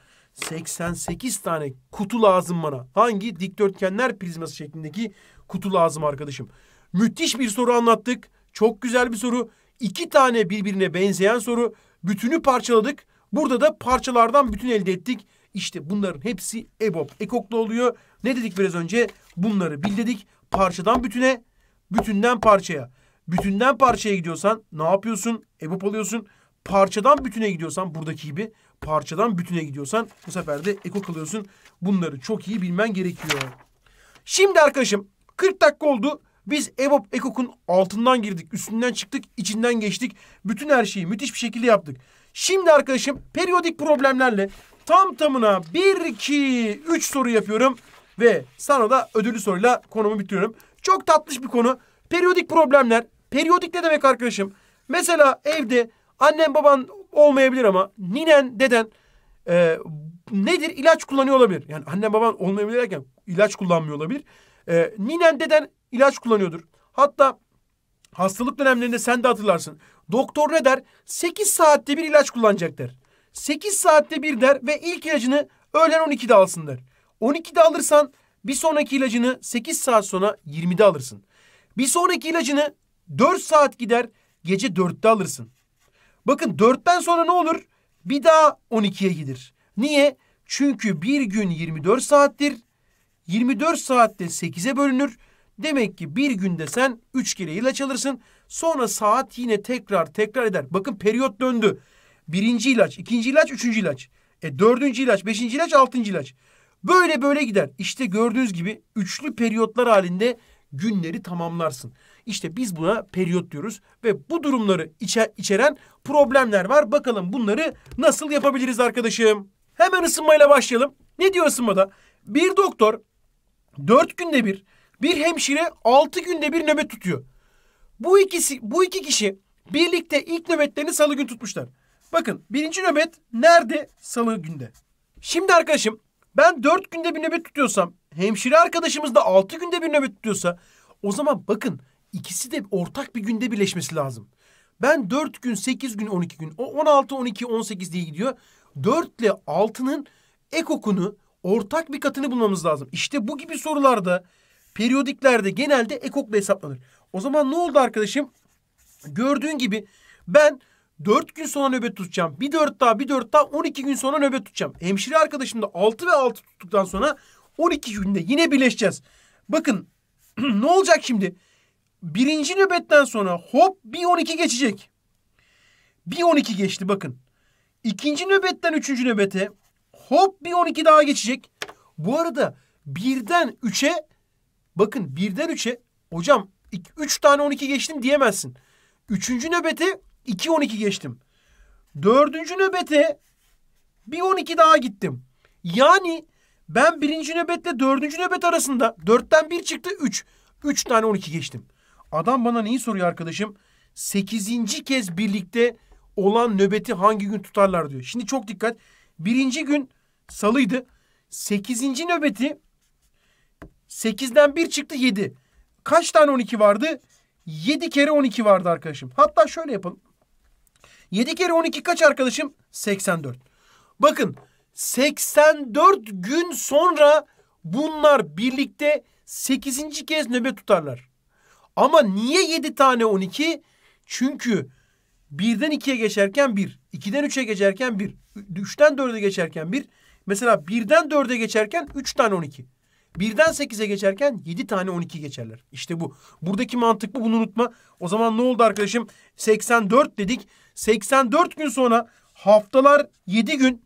Speaker 1: 88 tane kutu lazım bana. Hangi? Dikdörtgenler prizması şeklindeki kutu lazım arkadaşım. Müthiş bir soru anlattık. Çok güzel bir soru. İki tane birbirine benzeyen soru. Bütünü parçaladık. Burada da parçalardan bütün elde ettik. İşte bunların hepsi EBOB ekoklu oluyor. Ne dedik biraz önce? Bunları bil dedik. Parçadan bütüne, bütünden parçaya. Bütünden parçaya gidiyorsan ne yapıyorsun? EBOB alıyorsun. Parçadan bütüne gidiyorsan buradaki gibi parçadan bütüne gidiyorsan bu sefer de eko kalıyorsun. Bunları çok iyi bilmen gerekiyor. Şimdi arkadaşım 40 dakika oldu. Biz evop EKOK'un altından girdik, üstünden çıktık, içinden geçtik. Bütün her şeyi müthiş bir şekilde yaptık. Şimdi arkadaşım periyodik problemlerle tam tamına 1, 2, 3 soru yapıyorum. Ve sana da ödüllü soruyla konumu bitiriyorum. Çok tatlış bir konu. Periyodik problemler. Periyodik ne demek arkadaşım? Mesela evde annen baban olmayabilir ama ninen deden e, nedir ilaç kullanıyor olabilir. Yani annem baban olmayabilir derken ilaç kullanmıyor olabilir. E, ninen deden ilaç kullanıyordur. Hatta hastalık dönemlerinde sen de hatırlarsın. Doktor ne der? 8 saatte bir ilaç kullanacak der. 8 saatte bir der ve ilk ilacını öğlen 12'de alsın der. 12'de alırsan bir sonraki ilacını 8 saat sonra 20'de alırsın. Bir sonraki ilacını 4 saat gider gece 4'te alırsın. Bakın dörtten sonra ne olur? Bir daha 12'ye gider. Niye? Çünkü bir gün 24 saattir. 24 saatte 8'e bölünür. Demek ki bir günde sen 3 kere ilaç alırsın. Sonra saat yine tekrar tekrar eder. Bakın periyot döndü. Birinci ilaç, ikinci ilaç, üçüncü ilaç. E dördüncü ilaç, beşinci ilaç, altıncı ilaç. Böyle böyle gider. İşte gördüğünüz gibi üçlü periyotlar halinde günleri tamamlarsın. İşte biz buna periyot diyoruz ve bu durumları içe içeren problemler var. Bakalım bunları nasıl yapabiliriz arkadaşım? Hemen ısınmayla başlayalım. Ne diyor ısınmada? Bir doktor dört günde bir, bir hemşire altı günde bir nöbet tutuyor. Bu ikisi, bu iki kişi birlikte ilk nöbetlerini salı gün tutmuşlar. Bakın birinci nöbet nerede? Salı günde. Şimdi arkadaşım ben dört günde bir nöbet tutuyorsam, hemşire arkadaşımız da altı günde bir nöbet tutuyorsa o zaman bakın ikisi de ortak bir günde birleşmesi lazım. Ben dört gün, sekiz gün, on iki gün, o on altı, on iki, on sekiz diye gidiyor. Dört ile altının ekokunu, ortak bir katını bulmamız lazım. İşte bu gibi sorularda periyodiklerde genelde ekokla hesaplanır. O zaman ne oldu arkadaşım? Gördüğün gibi ben dört gün sonra nöbet tutacağım. Bir dört daha bir dört daha on iki gün sonra nöbet tutacağım. Hemşire arkadaşım da altı ve altı tuttuktan sonra on iki günde yine birleşeceğiz. Bakın ne olacak şimdi? birinci nöbetten sonra hop bir 12 geçecek. Bir 12 geçti bakın. İkinci nöbetten üçüncü nöbete hop bir 12 daha geçecek. Bu arada birden üçe bakın birden üçe hocam iki, üç tane 12 geçtim diyemezsin. Üçüncü nöbete iki 12 geçtim. Dördüncü nöbete bir 12 daha gittim. Yani ben birinci nöbetle dördüncü nöbet arasında dörtten bir çıktı üç. Üç tane 12 geçtim. Adam bana neyi soruyor arkadaşım? Sekizinci kez birlikte olan nöbeti hangi gün tutarlar diyor. Şimdi çok dikkat. Birinci gün salıydı. Sekizinci nöbeti sekizden bir çıktı yedi. Kaç tane on iki vardı? Yedi kere on iki vardı arkadaşım. Hatta şöyle yapalım. Yedi kere on iki kaç arkadaşım? Seksen dört. Bakın seksen dört gün sonra bunlar birlikte sekizinci kez nöbet tutarlar. Ama niye yedi tane on iki? Çünkü birden ikiye geçerken bir, ikiden üçe geçerken bir, üçten dörde geçerken bir. Mesela birden dörde geçerken üç tane on iki. Birden sekize geçerken yedi tane on iki geçerler. İşte bu. Buradaki mantık bu. Bunu unutma. O zaman ne oldu arkadaşım? 84 dedik. 84 gün sonra haftalar 7 gün.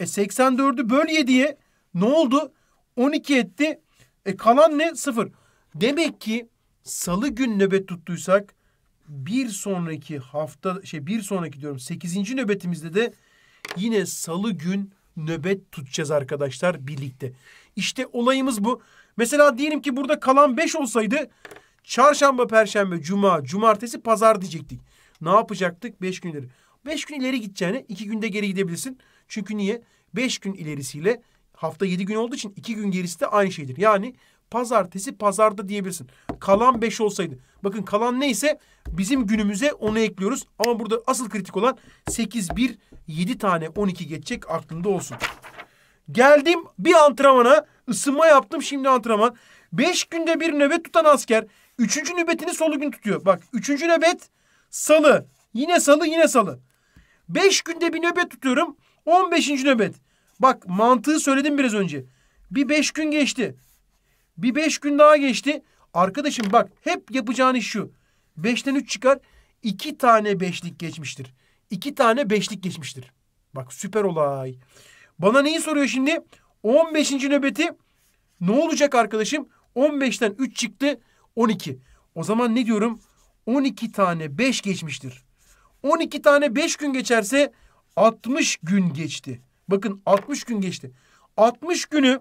Speaker 1: E 84'ü böl 7'ye ne oldu? 12 etti. E kalan ne? 0. Demek ki salı gün nöbet tuttuysak bir sonraki hafta şey bir sonraki diyorum sekizinci nöbetimizde de yine salı gün nöbet tutacağız arkadaşlar birlikte. İşte olayımız bu. Mesela diyelim ki burada kalan beş olsaydı çarşamba, perşembe, cuma, cumartesi, pazar diyecektik. Ne yapacaktık? Beş günleri ileri. Beş gün ileri gideceğine iki günde geri gidebilirsin. Çünkü niye? Beş gün ilerisiyle hafta yedi gün olduğu için iki gün gerisi de aynı şeydir. Yani Pazartesi pazarda diyebilirsin. Kalan 5 olsaydı. Bakın kalan neyse bizim günümüze onu ekliyoruz. Ama burada asıl kritik olan 8, 1, 7 tane 12 geçecek aklında olsun. Geldim bir antrenmana ısınma yaptım şimdi antrenman. 5 günde bir nöbet tutan asker 3. nöbetini solu gün tutuyor. Bak 3. nöbet salı. Yine salı yine salı. 5 günde bir nöbet tutuyorum. 15. nöbet. Bak mantığı söyledim biraz önce. Bir 5 gün geçti. Bir beş gün daha geçti. Arkadaşım bak hep yapacağın iş şu. Beşten üç çıkar. iki tane beşlik geçmiştir. İki tane beşlik geçmiştir. Bak süper olay. Bana neyi soruyor şimdi? 15. nöbeti ne olacak arkadaşım? 15'ten 3 çıktı 12. O zaman ne diyorum? 12 tane 5 geçmiştir. 12 tane 5 gün geçerse 60 gün geçti. Bakın 60 gün geçti. 60 günü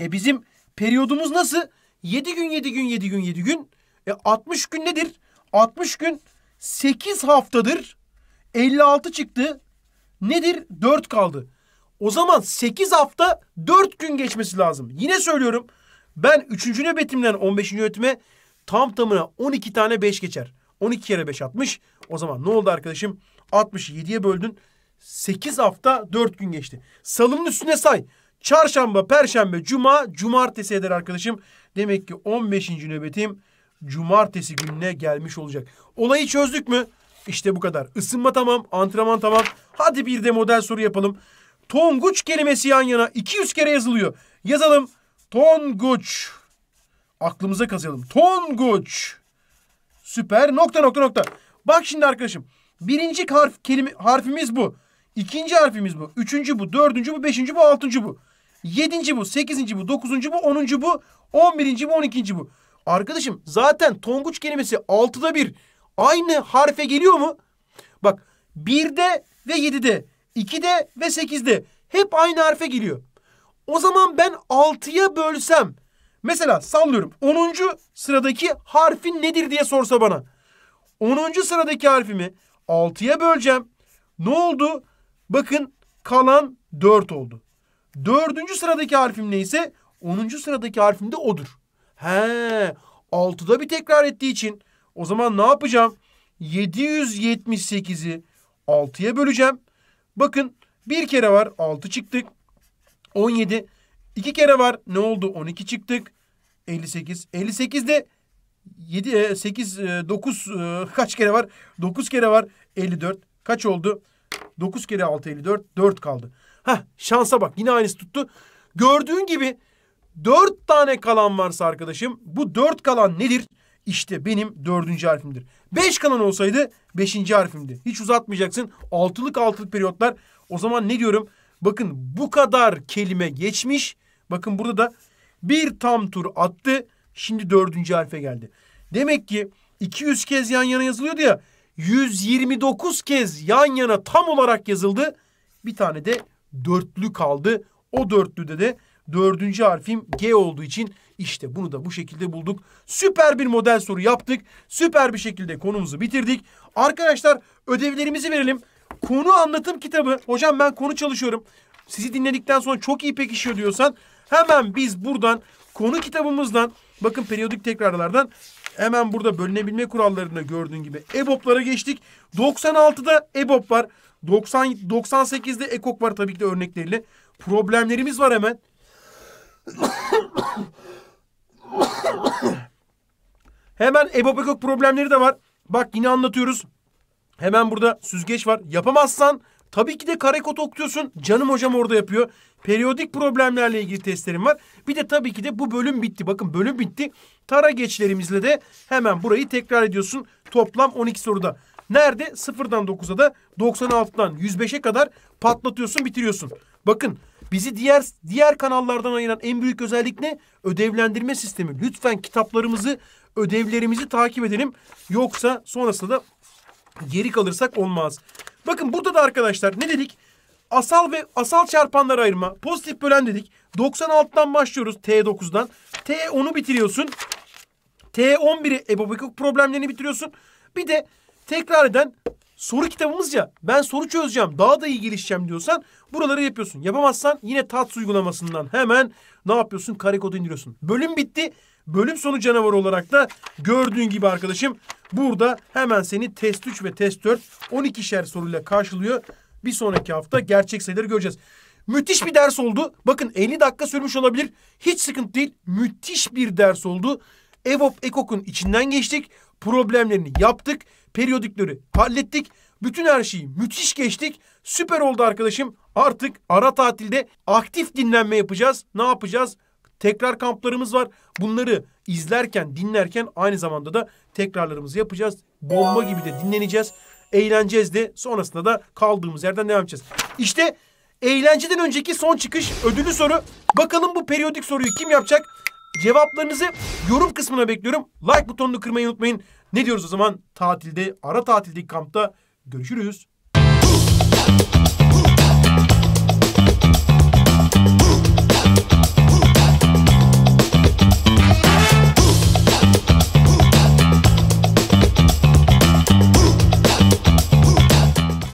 Speaker 1: e bizim Periyodumuz nasıl? 7 gün 7 gün 7 gün 7 gün. E 60 gün nedir? 60 gün 8 haftadır 56 çıktı. Nedir? 4 kaldı. O zaman 8 hafta 4 gün geçmesi lazım. Yine söylüyorum. Ben 3. nöbetimden 15. nöbetime tam tamına 12 tane 5 geçer. 12 kere 5 60. O zaman ne oldu arkadaşım? 67'ye böldün. 8 hafta 4 gün geçti. Salının üstüne say. Çarşamba, perşembe, cuma, cumartesi eder arkadaşım. Demek ki 15. nöbetim cumartesi gününe gelmiş olacak. Olayı çözdük mü? İşte bu kadar. Isınma tamam, antrenman tamam. Hadi bir de model soru yapalım. Tonguç kelimesi yan yana 200 kere yazılıyor. Yazalım. Tonguç. Aklımıza kazıyalım. Tonguç. Süper. Nokta nokta nokta. Bak şimdi arkadaşım. Birinci harf kelime harfimiz bu. İkinci harfimiz bu. Üçüncü bu. Dördüncü bu. Beşinci bu. Altıncı bu. Yedinci bu, sekizinci bu, dokuzuncu bu, onuncu bu, on birinci bu, on ikinci bu. Arkadaşım zaten tonguç kelimesi altıda bir aynı harfe geliyor mu? Bak birde ve yedide, ikide ve sekizde hep aynı harfe geliyor. O zaman ben altıya bölsem mesela sallıyorum onuncu sıradaki harfin nedir diye sorsa bana. Onuncu sıradaki harfimi altıya böleceğim. Ne oldu? Bakın kalan dört oldu. Dördüncü sıradaki harfim neyse onuncu sıradaki harfim de odur. He altıda bir tekrar ettiği için o zaman ne yapacağım? 778'i 6'ya böleceğim. Bakın bir kere var 6 çıktık. 17. İki kere var ne oldu? 12 çıktık. 58. 58 de 7, 8, 9 kaç kere var? 9 kere var. 54. Kaç oldu? 9 kere 6 54. 4 kaldı. Heh şansa bak yine aynısı tuttu. Gördüğün gibi dört tane kalan varsa arkadaşım bu dört kalan nedir? İşte benim dördüncü harfimdir. Beş kalan olsaydı beşinci harfimdi. Hiç uzatmayacaksın. Altılık altılık periyotlar. O zaman ne diyorum? Bakın bu kadar kelime geçmiş. Bakın burada da bir tam tur attı. Şimdi dördüncü harfe geldi. Demek ki 200 kez yan yana yazılıyordu ya. 129 kez yan yana tam olarak yazıldı. Bir tane de dörtlü kaldı. O dörtlüde de dördüncü harfim G olduğu için işte bunu da bu şekilde bulduk. Süper bir model soru yaptık. Süper bir şekilde konumuzu bitirdik. Arkadaşlar ödevlerimizi verelim. Konu anlatım kitabı. Hocam ben konu çalışıyorum. Sizi dinledikten sonra çok iyi pekişiyor diyorsan hemen biz buradan konu kitabımızdan bakın periyodik tekrarlardan hemen burada bölünebilme kurallarında gördüğün gibi EBOB'lara geçtik. 96'da EBOB var. 90 98'de ekok var tabii ki de örnekleriyle. Problemlerimiz var hemen. hemen Ebop Ekok problemleri de var. Bak yine anlatıyoruz. Hemen burada süzgeç var. Yapamazsan tabii ki de karekot okutuyorsun. Canım hocam orada yapıyor. Periyodik problemlerle ilgili testlerim var. Bir de tabii ki de bu bölüm bitti. Bakın bölüm bitti. Tara geçlerimizle de hemen burayı tekrar ediyorsun. Toplam 12 soruda. Nerede? 0'dan 9'a da 96'dan 105'e kadar patlatıyorsun bitiriyorsun. Bakın bizi diğer diğer kanallardan ayıran en büyük özellik ne? Ödevlendirme sistemi. Lütfen kitaplarımızı, ödevlerimizi takip edelim. Yoksa sonrasında da geri kalırsak olmaz. Bakın burada da arkadaşlar ne dedik? Asal ve asal çarpanlar ayırma. Pozitif bölen dedik. 96'dan başlıyoruz T9'dan. T10'u bitiriyorsun. T11'i ebobekuk problemlerini bitiriyorsun. Bir de tekrar eden soru kitabımız ya ben soru çözeceğim daha da iyi gelişeceğim diyorsan buraları yapıyorsun. Yapamazsan yine tat uygulamasından hemen ne yapıyorsun kare kodu indiriyorsun. Bölüm bitti. Bölüm sonu canavar olarak da gördüğün gibi arkadaşım burada hemen seni test 3 ve test 4 12'şer soruyla karşılıyor. Bir sonraki hafta gerçek sayıları göreceğiz. Müthiş bir ders oldu. Bakın 50 dakika sürmüş olabilir. Hiç sıkıntı değil. Müthiş bir ders oldu. EVOP EKOK'un içinden geçtik. Problemlerini yaptık periyodikleri hallettik. Bütün her şeyi müthiş geçtik. Süper oldu arkadaşım. Artık ara tatilde aktif dinlenme yapacağız. Ne yapacağız? Tekrar kamplarımız var. Bunları izlerken, dinlerken aynı zamanda da tekrarlarımızı yapacağız. Bomba gibi de dinleneceğiz. Eğleneceğiz de sonrasında da kaldığımız yerden devam edeceğiz. İşte eğlenceden önceki son çıkış ödülü soru. Bakalım bu periyodik soruyu kim yapacak? Cevaplarınızı yorum kısmına bekliyorum. Like butonunu kırmayı unutmayın. Ne diyoruz o zaman? Tatilde, ara tatildeki kampta görüşürüz.